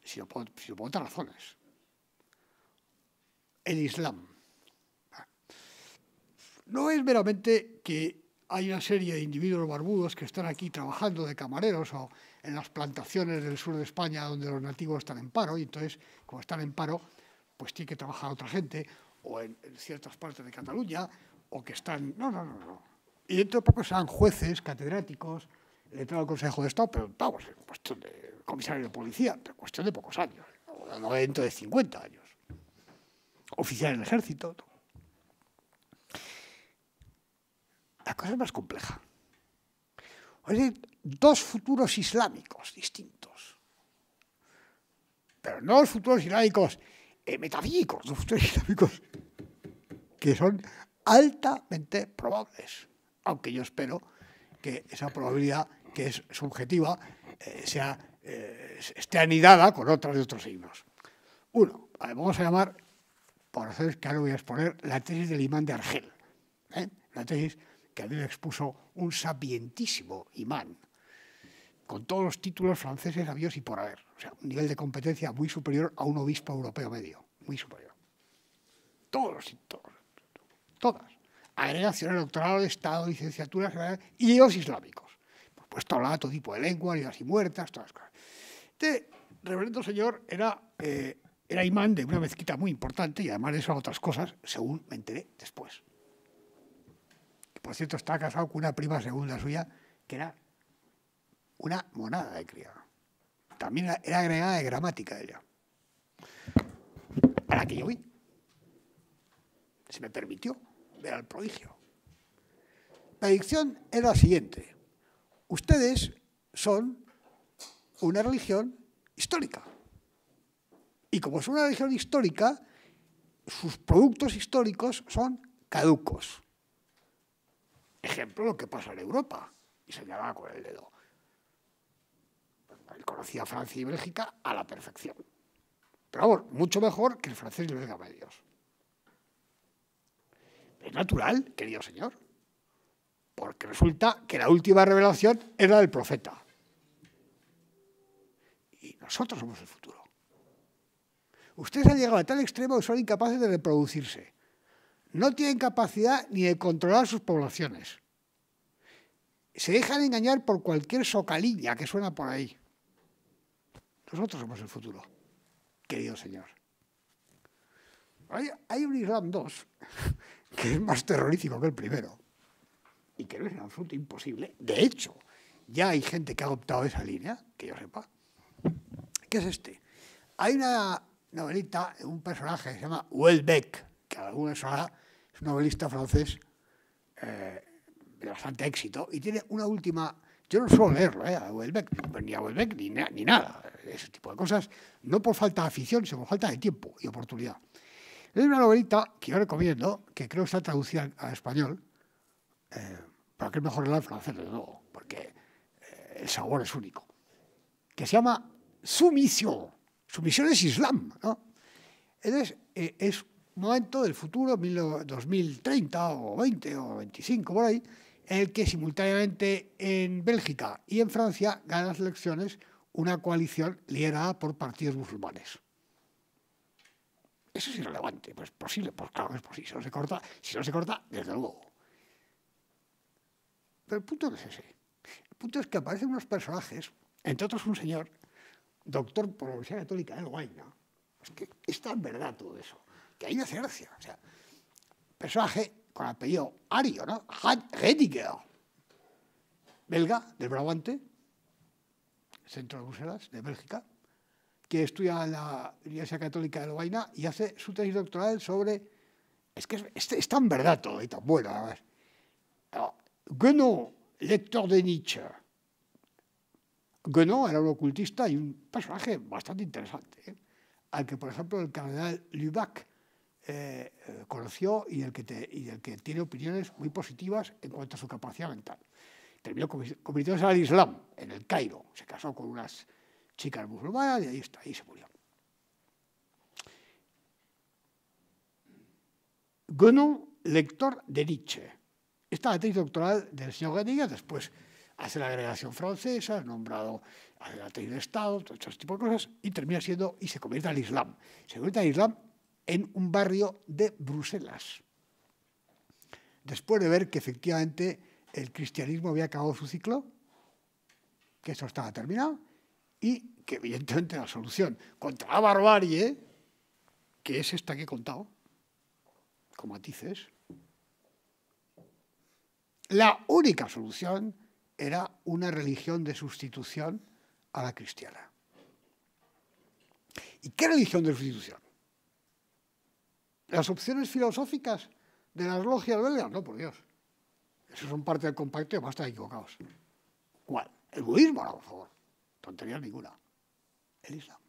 sino por otras razones. El Islam no es meramente que hay una serie de individuos barbudos que están aquí trabajando de camareros o en las plantaciones del sur de España donde los nativos están en paro y entonces, como están en paro, pues tiene que trabajar otra gente o en, ciertas partes de Cataluña o que están... No, no, no, no. Y dentro de poco sean jueces, catedráticos, letrados del Consejo de Estado, pero estamos en cuestión de comisario de policía, en cuestión de pocos años, no dentro de 50 años. Oficial del ejército, todo. cosa es más compleja. Es dos futuros islámicos distintos. Pero no los futuros islámicos eh, metafísicos, los futuros (laughs) islámicos que son altamente probables. Aunque yo espero que esa probabilidad, que es subjetiva, eh, sea, eh, esté anidada con otras de otros signos. Uno, vamos a llamar, por hacer que ahora voy a exponer, la tesis del imán de Argel. La tesis que a expuso un sapientísimo imán, con todos los títulos franceses habidos y por haber. O sea, un nivel de competencia muy superior a un obispo europeo medio, muy superior. Todos los todas. Agregaciones, doctorado de Estado, licenciaturas y ellos islámicos. Por supuesto, hablaba todo tipo de lenguas, vivas y muertas, todas las cosas. Este reverendo señor era, eh, era imán de una mezquita muy importante y además de eso otras cosas, según me enteré después por pues cierto, está casado con una prima segunda suya, que era una monada de criada. También era agregada de gramática ella. Para que yo vi. Se me permitió ver al prodigio. La dicción era la siguiente. Ustedes son una religión histórica. Y como es una religión histórica, sus productos históricos son caducos. Ejemplo lo que pasa en Europa. Y señalaba con el dedo. él conocía Francia y Bélgica a la perfección. Pero vamos, mucho mejor que el francés y belga medios. Es natural, querido señor. Porque resulta que la última revelación era del profeta. Y nosotros somos el futuro. Ustedes han llegado a tal extremo que son incapaces de reproducirse no tienen capacidad ni de controlar sus poblaciones. Se dejan engañar por cualquier socalilla que suena por ahí. Nosotros somos el futuro, querido Señor. Hay, un Islam 2 (laughs) que es más terrorífico que el primero y que no es en absoluto imposible. De hecho, ya hay gente que ha adoptado esa línea, que yo sepa. ¿Qué es este? Hay una novelita, un personaje que se llama Welbeck, que alguna sonará novelista francés eh, de bastante éxito, y tiene una última... Yo no suelo leerlo, eh, a Houellebecq, ni a Houellebecq, ni, ni nada, ese tipo de cosas, no por falta de afición, sino por falta de tiempo y oportunidad. Es una novelita que yo recomiendo, que creo está traducida a español, eh, que es mejor leerla en francés, de porque eh, el sabor es único, que se llama Sumisión. Sumisión es Islam, ¿no? Entonces, es momento del futuro, 2030 o 20 o 25 por ahí, en el que simultáneamente en Bélgica y en Francia gana las elecciones una coalición liderada por partidos musulmanes. Eso es irrelevante, pues posible, pues claro que es posible, si no se corta, si no se corta, desde luego. Pero el punto no es ese. El punto es que aparecen unos personajes, entre otros un señor, doctor por la Universidad Católica de Guayna, es que está tan verdad todo eso y hay una O sea, personaje con apellido ario, ¿no? Rediger, belga, del Brabante, centro de Bruselas, de Bélgica, que estudia en la Iglesia Católica de Lovaina y hace su tesis doctoral sobre... Es que es, tan verdad todo y tan bueno, además. Ah, lector de Nietzsche. bueno era un ocultista y un personaje bastante interesante, ¿eh? al que, por ejemplo, el cardenal Lubac eh, conoció y del, que te, y que tiene opiniones muy positivas en cuanto a su capacidad mental. Terminó convirtiéndose al Islam en el Cairo. Se casó con unas chicas musulmanas y ahí está, ahí se murió. Gonon, lector de Nietzsche. Esta es la tesis doctoral del señor después hace la agregación francesa, es nombrado a la tesis de Estado, todo ese tipo de cosas, y termina siendo, y se convierte al Islam. Se convierte al Islam en un barrio de Bruselas. Después de ver que efectivamente el cristianismo había acabado su ciclo, que eso estaba terminado, y que evidentemente la solución contra la barbarie, que es esta que he contado, con matices, la única solución era una religión de sustitución a la cristiana. ¿Y qué religión de sustitución? Las opciones filosóficas de las logias belgas, no, por Dios. Eso son parte del compacto y a equivocados. ¿Cuál? El budismo, no, por favor. Tontería ninguna. El Islam.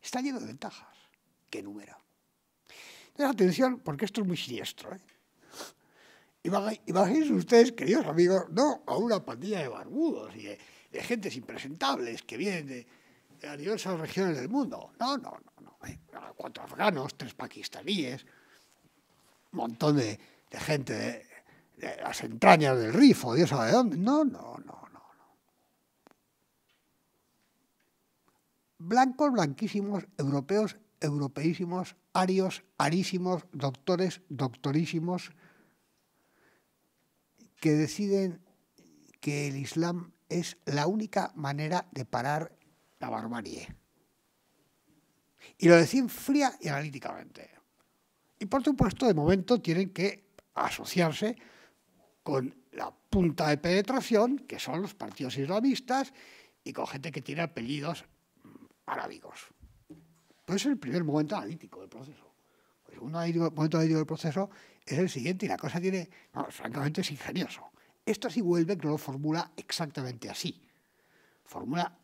Está lleno de ventajas que número. Tengan atención, porque esto es muy siniestro. ¿eh? Imagínense ustedes, queridos amigos, no a una pandilla de barbudos y de, de gentes impresentables que vienen de, a diversas regiones del mundo. No, no, no. no. cuatro afganos, tres pakistaníes, un montón de, gente de, las entrañas del rifo, Dios sabe dónde. No, no, no, no. no. Blancos, blanquísimos, europeos, europeísimos, arios, arísimos, doctores, doctorísimos, que deciden que el Islam es la única manera de parar la barbarie. Y lo decían fría y analíticamente. Y por supuesto, de momento tienen que asociarse con la punta de penetración, que son los partidos islamistas, y con gente que tiene apellidos arábigos. Pero es el primer momento analítico del proceso. El segundo momento analítico del proceso es el siguiente, y la cosa tiene, francamente, es ingenioso. Esto sí vuelve que no lo formula exactamente así. Formula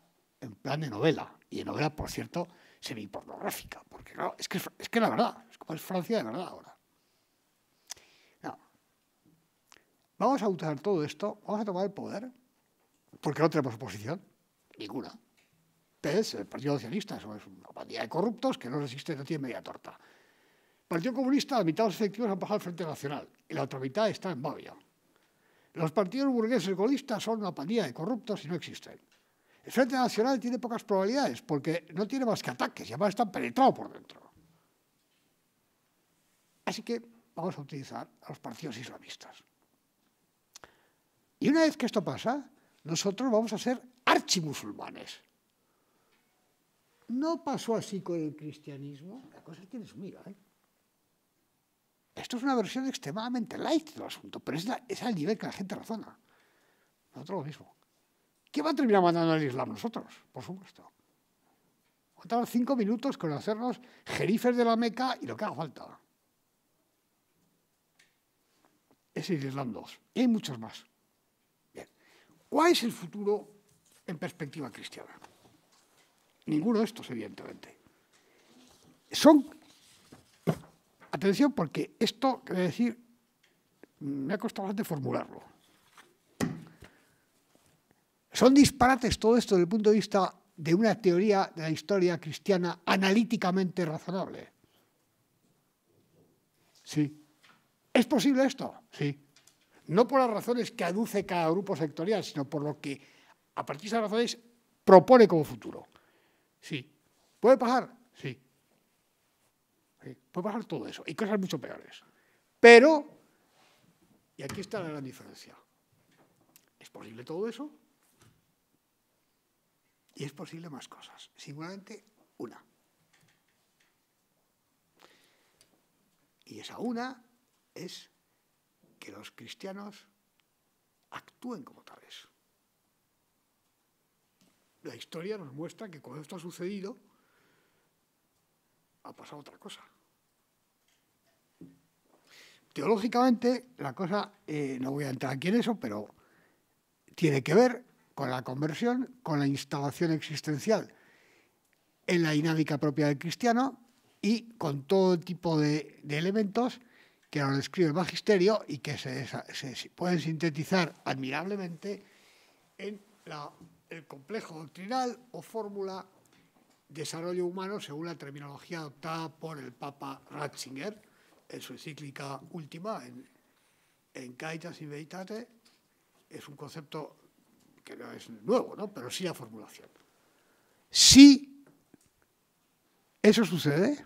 en plan de novela. Y de novela, por cierto, semipornográfica. Porque es que es la verdad, es como es Francia de verdad ahora. Vamos a usar todo esto, vamos a tomar el poder, porque no tenemos oposición, ninguna. PES, el Partido Socialista, es una pandilla de corruptos que no resiste, no tiene media torta. Partido Comunista, la mitad de los efectivos han bajado al Frente Nacional y la otra mitad está en Bavia. Los partidos burgueses golistas son una pandilla de corruptos y no existen. El Frente Nacional tiene pocas probabilidades porque no tiene más que ataques y además está penetrado por dentro. Así que vamos a utilizar a los partidos islamistas. Y una vez que esto pasa, nosotros vamos a ser archimusulmanes. No pasó así con el cristianismo, la cosa tiene su mira. ¿eh? Esto es una versión extremadamente light del asunto, pero es, es al nivel que la gente razona. Nosotros lo mismo. ¿Qué va a terminar mandando al Islam? Nosotros, por supuesto. Faltaban cinco minutos con hacernos jerifes de la Meca y lo que haga falta. Es el Islam 2. Y hay muchos más. Bien. ¿Cuál es el futuro en perspectiva cristiana? Ninguno de estos, evidentemente. Son. Atención, porque esto, quiero decir, me ha costado bastante formularlo. Son disparates todo esto desde el punto de vista de una teoría de la historia cristiana analíticamente razonable. Sí. ¿Es posible esto? Sí. No por las razones que aduce cada grupo sectorial, sino por lo que a partir de esas razones propone como futuro. Sí. ¿Puede pasar? Sí. Puede pasar todo eso y cosas mucho peores. Pero, y aquí está la gran diferencia, ¿es posible todo eso? Y es posible más cosas, seguramente una. Y esa una es que los cristianos actúen como tales. La historia nos muestra que cuando esto ha sucedido, ha pasado otra cosa. Teológicamente, la cosa, eh, no voy a entrar aquí en eso, pero tiene que ver con la conversión, con la instalación existencial en la dinámica propia del cristiano y con todo tipo de, elementos que nos describe el magisterio y que se, pueden sintetizar admirablemente en el complejo doctrinal o fórmula desarrollo humano según la terminología adoptada por el Papa Ratzinger en su encíclica última, en, en y in Es un concepto que no es nuevo, ¿no? pero sí a formulación. Si eso sucede,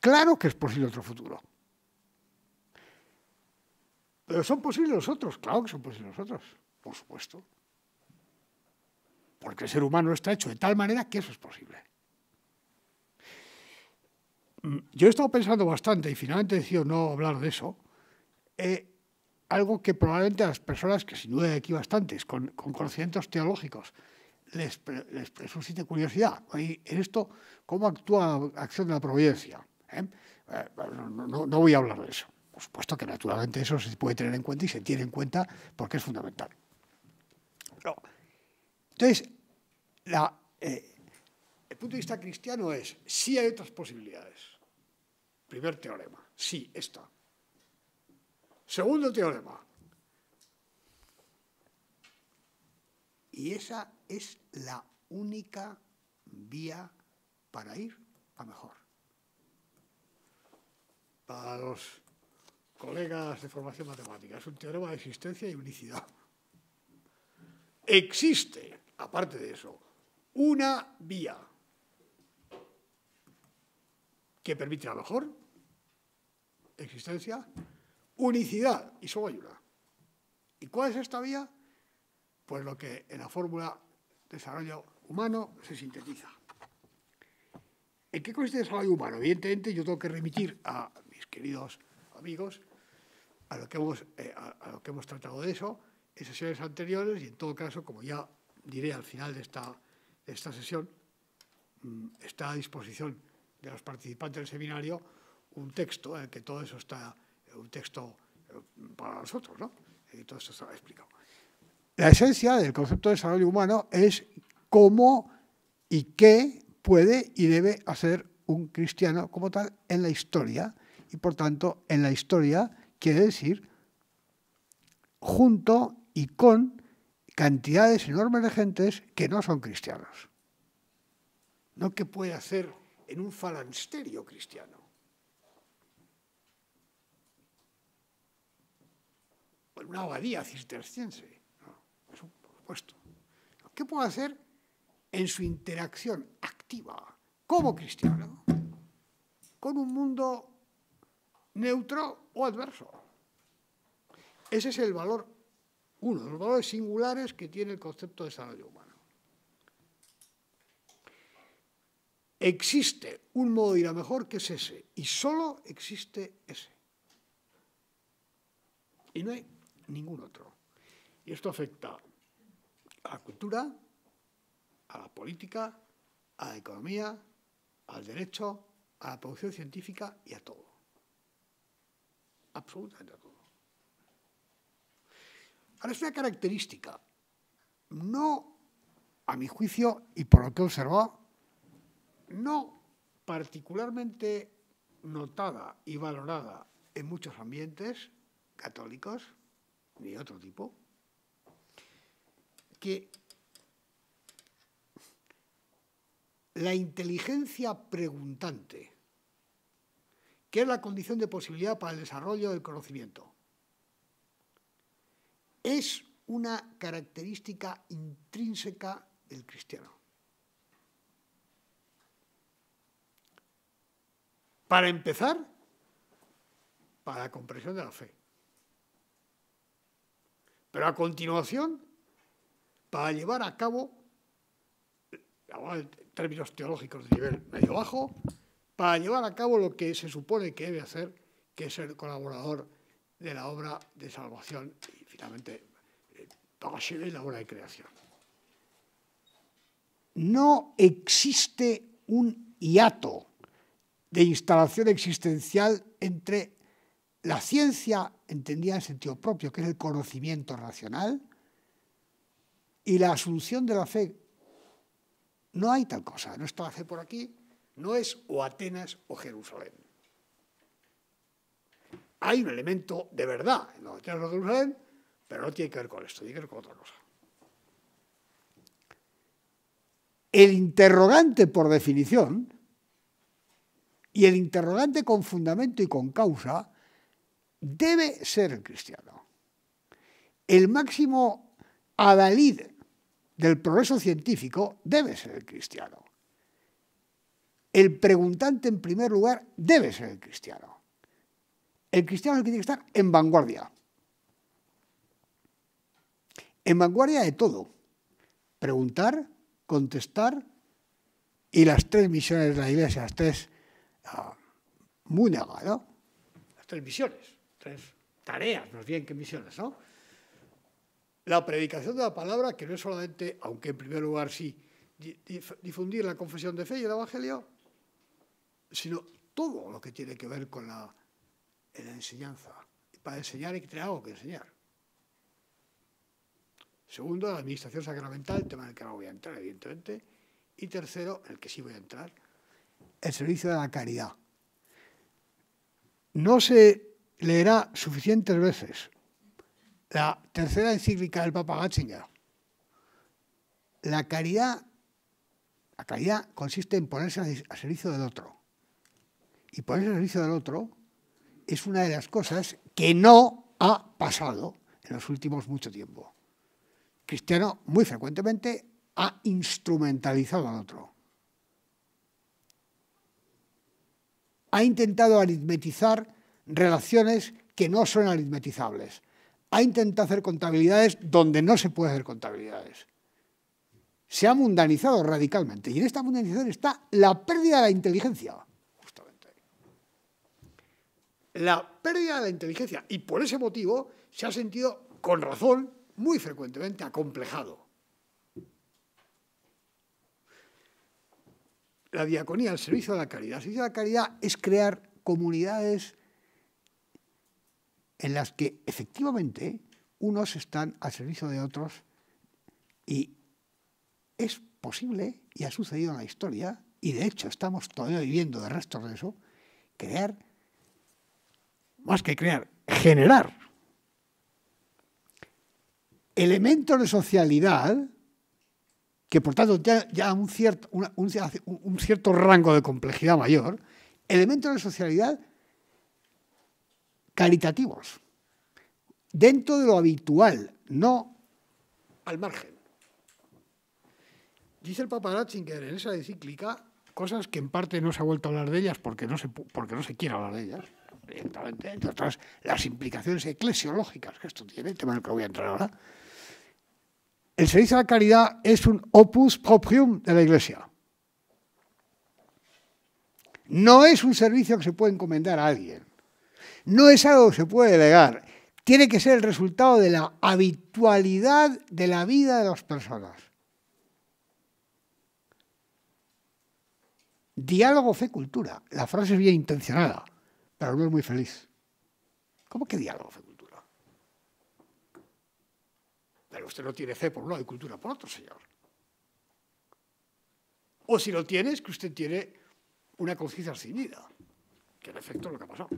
claro que es posible otro futuro. Pero son posibles los otros, claro que son posibles los otros, por supuesto. Porque el ser humano está hecho de tal manera que eso es posible. Mm, yo he estado pensando bastante y finalmente he decidido no hablar de eso. Eh, algo que probablemente a las personas, que sin duda hay aquí bastantes, con, conocimientos teológicos, les, les, suscite curiosidad. en esto, ¿cómo actúa la acción de la providencia? ¿Eh? No, voy a hablar de eso. Por supuesto que naturalmente eso se puede tener en cuenta y se tiene en cuenta porque es fundamental. Entonces, eh, el punto de vista cristiano es, sí hay otras posibilidades. Primer teorema, sí, esta. Segundo teorema. Y esa es la única vía para ir a mejor. Para los colegas de formación matemática, es un teorema de existencia y unicidad. Existe, aparte de eso, una vía que permite a lo mejor existencia unicidad, y solo hay ¿Y cuál es esta vía? Pues lo que en la fórmula desarrollo humano se sintetiza. ¿En qué consiste el desarrollo humano? Evidentemente yo tengo que remitir a mis queridos amigos a lo que hemos, eh, lo que hemos tratado de eso en sesiones anteriores y en todo caso, como ya diré al final de esta, de esta sesión, mm, está a disposición de los participantes del seminario un texto en el que todo eso está un texto eh, para nosotros, ¿no? Y todo esto se lo he explicado. La esencia del concepto de desarrollo humano es cómo y qué puede y debe hacer un cristiano como tal en la historia. Y por tanto, en la historia quiere decir junto y con cantidades enormes de gentes que no son cristianos. No que puede hacer en un falansterio cristiano. Pues una abadía cisterciense, por supuesto. ¿Qué puede hacer en su interacción activa como cristiano con un mundo neutro o adverso? Ese es el valor, uno de los valores singulares que tiene el concepto de desarrollo humano. Existe un modo de ir a mejor que es ese, y solo existe ese. Y no hay ningún otro. Y esto afecta a la cultura, a la política, a la economía, al derecho, a la producción científica y a todo. Absolutamente a todo. Ahora es una característica, no a mi juicio y por lo que he observado, no particularmente notada y valorada en muchos ambientes católicos, de otro tipo, que la inteligencia preguntante, que es la condición de posibilidad para el desarrollo del conocimiento, es una característica intrínseca del cristiano. Para empezar, para la comprensión de la fe. Pero a continuación, para llevar a cabo, eh, en términos teológicos de nivel medio bajo, para llevar a cabo lo que se supone que debe hacer, que es el colaborador de la obra de salvación y finalmente para eh, ser la obra de creación. No existe un hiato de instalación existencial entre la ciencia entendía en sentido propio, que es el conocimiento racional, y la asunción de la fe. No hay tal cosa, no está la fe por aquí, no es o Atenas o Jerusalén. Hay un elemento de verdad en los Atenas o Jerusalén, pero no tiene que ver con esto, tiene que ver con otra cosa. El interrogante por definición y el interrogante con fundamento y con causa debe ser el cristiano. El máximo adalid del progreso científico debe ser el cristiano. El preguntante en primer lugar debe ser el cristiano. El cristiano es el que tiene que estar en vanguardia. En vanguardia de todo. Preguntar, contestar y las tres misiones de la Iglesia, las tres ah, muy Las tres misiones tres tareas, más bien que misiones, ¿no? La predicación de la palabra, que no es solamente, aunque en primer lugar sí, difundir la confesión de fe y el Evangelio, sino todo lo que tiene que ver con la, enseñanza. para enseñar hay que tener algo que enseñar. Segundo, la administración sacramental, el tema en el que no voy a entrar, evidentemente. Y tercero, en el que sí voy a entrar, el servicio de la caridad. No se leerá suficientes veces la tercera encíclica del Papa Gatzinger. La caridad, la caridad consiste en ponerse al servicio del otro. Y ponerse al servicio del otro es una de las cosas que no ha pasado en los últimos mucho tiempo. Cristiano muy frecuentemente ha instrumentalizado al otro. Ha intentado aritmetizar relaciones que no son aritmetizables. Ha intentado hacer contabilidades donde no se puede hacer contabilidades. Se ha mundanizado radicalmente y en esta mundanización está la pérdida de la inteligencia, justamente. La pérdida de la inteligencia y por ese motivo se ha sentido con razón muy frecuentemente acomplejado. La diaconía, el servicio de la caridad. El servicio de la caridad es crear comunidades en las que efectivamente unos están al servicio de otros y es posible, y ha sucedido en la historia, y de hecho estamos todavía viviendo de restos de eso, crear, más que crear, generar elementos de socialidad que por tanto ya, un, cierto, un cierto rango de complejidad mayor, elementos de socialidad caritativos, dentro de lo habitual, no al margen. Dice el Papa Ratzinger en esa encíclica cosas que en parte no se ha vuelto a hablar de ellas porque no se, porque no se quiere hablar de ellas, directamente, entre otras las implicaciones eclesiológicas que esto tiene, el tema en el que voy a entrar ahora. El servicio a la caridad es un opus proprium de la Iglesia. No es un servicio que se puede encomendar a alguien. No es algo que se puede delegar. Tiene que ser el resultado de la habitualidad de la vida de las personas. Diálogo, fe, cultura. La frase es bien intencionada, pero no es muy feliz. ¿Cómo que diálogo, fe, cultura? Pero usted no tiene fe por un lado y cultura por otro, señor. O si lo tiene, es que usted tiene una conciencia vida, que en efecto es lo que ha pasado.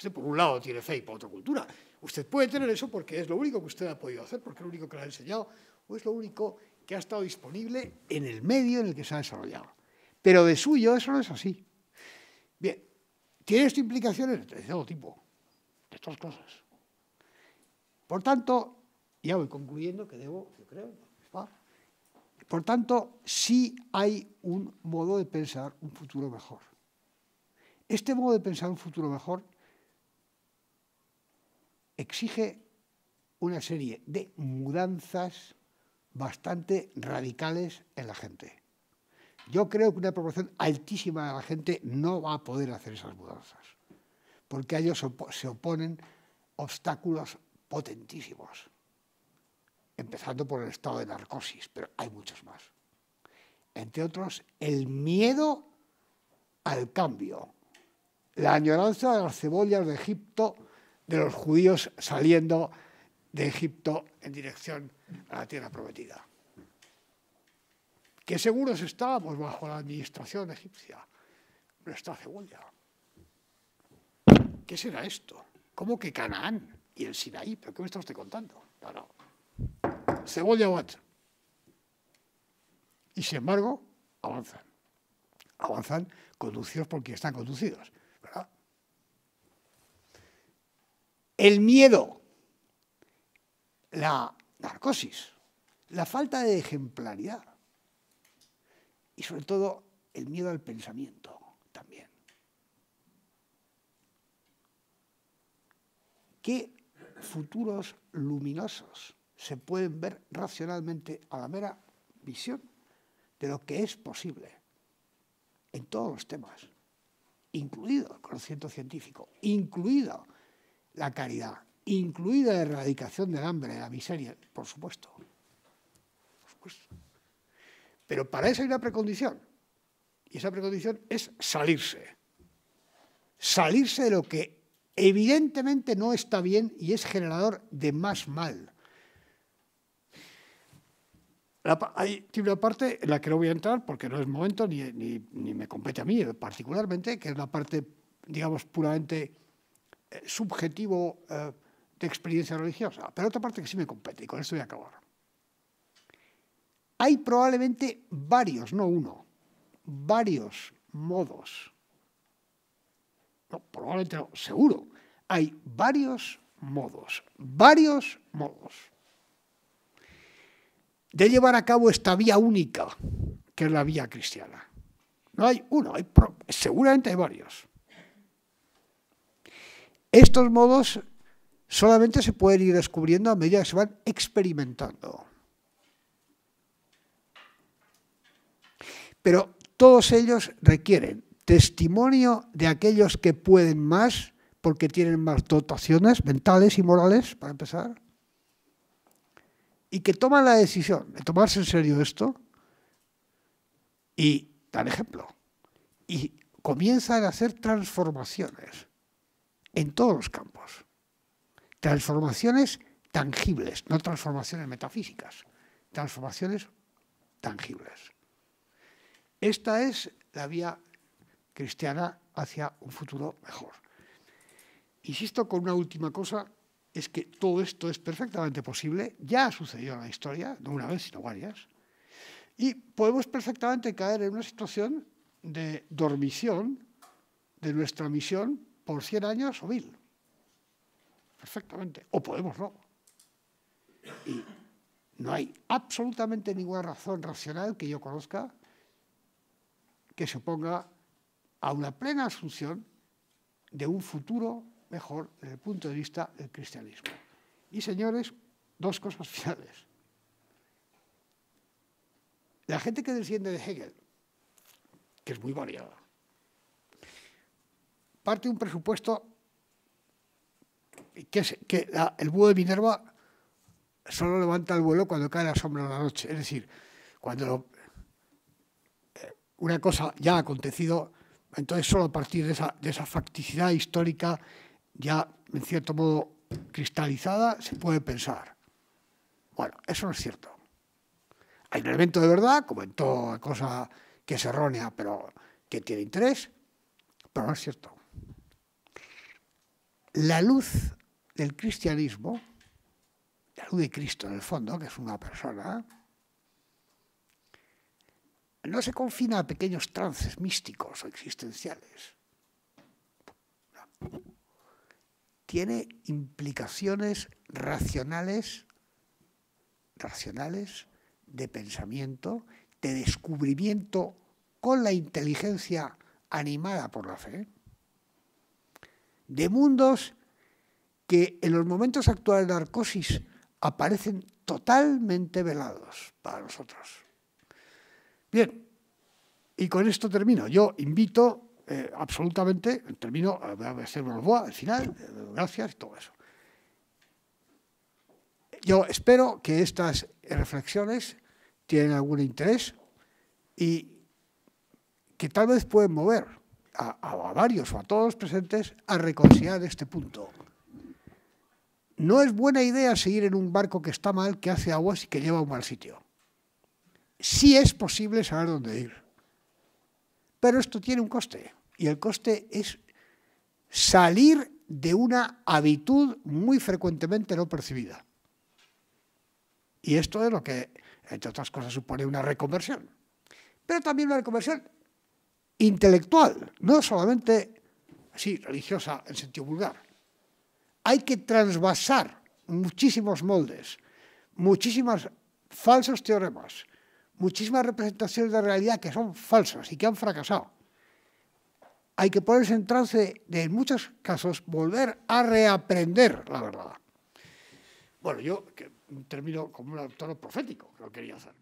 Usted por un lado tiene fe y por otra cultura. Usted puede tener eso porque es lo único que usted ha podido hacer, porque es lo único que le ha enseñado, o es lo único que ha estado disponible en el medio en el que se ha desarrollado. Pero de suyo eso no es así. Bien, tiene esto implicaciones de todo tipo, de todas cosas. Por tanto, ya voy concluyendo que debo, yo creo, Por tanto, sí hay un modo de pensar un futuro mejor. Este modo de pensar un futuro mejor exige una serie de mudanzas bastante radicales en la gente. Yo creo que una proporción altísima de la gente no va a poder hacer esas mudanzas, porque a ellos se oponen obstáculos potentísimos, empezando por el estado de narcosis, pero hay muchos más. Entre otros, el miedo al cambio, la añoranza de las cebollas de Egipto de los judíos saliendo de Egipto en dirección a la tierra prometida. Que seguros estábamos pues bajo la administración egipcia, nuestra cebolla. ¿Qué será esto? ¿Cómo que Canaán y el Sinaí? ¿Pero qué me está usted contando? No, no. Cebolla Y sin embargo, avanzan. Avanzan conducidos porque están conducidos. el miedo, la narcosis, la falta de ejemplaridad y sobre todo el miedo al pensamiento también. ¿Qué futuros luminosos se pueden ver racionalmente a la mera visión de lo que es posible en todos los temas, incluido el conocimiento científico, incluido la caridad, incluida la erradicación del hambre, la miseria, por supuesto. Pero para eso hay una precondición. Y esa precondición es salirse. Salirse de lo que evidentemente no está bien y es generador de más mal. hay una parte en la que no voy a entrar porque no es momento ni, ni me compete a mí particularmente, que es la parte, digamos, puramente subjetivo eh, de experiencia religiosa, pero otra parte que sí me compete, y con esto voy a acabar. Hay probablemente varios, no uno, varios modos, no, probablemente no, seguro, hay varios modos, varios modos de llevar a cabo esta vía única, que es la vía cristiana. No hay uno, seguramente hay varios. Estos modos solamente se pueden ir descubriendo a medida que se van experimentando. Pero todos ellos requieren testimonio de aquellos que pueden más, porque tienen más dotaciones mentales y morales, para empezar, y que toman la decisión de tomarse en serio esto y dan ejemplo. Y comienzan a hacer transformaciones en todos los campos. Transformaciones tangibles, no transformaciones metafísicas, transformaciones tangibles. Esta es la vía cristiana hacia un futuro mejor. Insisto con una última cosa, es que todo esto es perfectamente posible, ya ha sucedido en la historia, no una vez, sino varias, y podemos perfectamente caer en una situación de dormición de nuestra misión por 100 años o 1000. Perfectamente. O podemos no. Y no hay absolutamente ninguna razón racional que yo conozca que se oponga a una plena asunción de un futuro mejor desde el punto de vista del cristianismo. Y señores, dos cosas (laughs) finales. La gente que desciende de Hegel, que es muy variada, parte de un presupuesto que, que el búho de Minerva solo levanta el vuelo cuando cae la sombra de la noche. Es decir, cuando eh, una cosa ya ha acontecido, entonces solo a partir de esa, facticidad histórica ya, en cierto modo, cristalizada, se puede pensar. Bueno, eso no es cierto. Hay un evento de verdad, como en toda cosa que es errónea, pero que tiene interés, pero no es cierto la luz del cristianismo, la luz de Cristo en el fondo, que es una persona, no se confina a pequeños trances místicos o existenciales. Tiene implicaciones racionales, racionales de pensamiento, de descubrimiento con la inteligencia animada por la fe de mundos que en los momentos actuales de narcosis aparecen totalmente velados para nosotros. Bien, y con esto termino. Yo invito eh, absolutamente, termino, eh, voy a hacer un boa al final, eh, gracias y todo eso. Yo espero que estas reflexiones tienen algún interés y que tal vez pueden mover a, varios o a todos presentes a reconciliar este punto. No es buena idea seguir en un barco que está mal, que hace aguas y que lleva a un mal sitio. Sí es posible saber dónde ir. Pero esto tiene un coste. Y el coste es salir de una habitud muy frecuentemente no percibida. Y esto es lo que, entre otras cosas, supone una reconversión. Pero también una reconversión intelectual, no solamente religiosa en sentido vulgar. Hay que transvasar muchísimos moldes, muchísimos falsos teoremas, muchísimas representaciones de realidad que son falsas y que han fracasado. Hay que ponerse en trance de, en muchos casos, volver a reaprender la verdad. Bueno, yo termino como un autor profético, que lo quería hacer.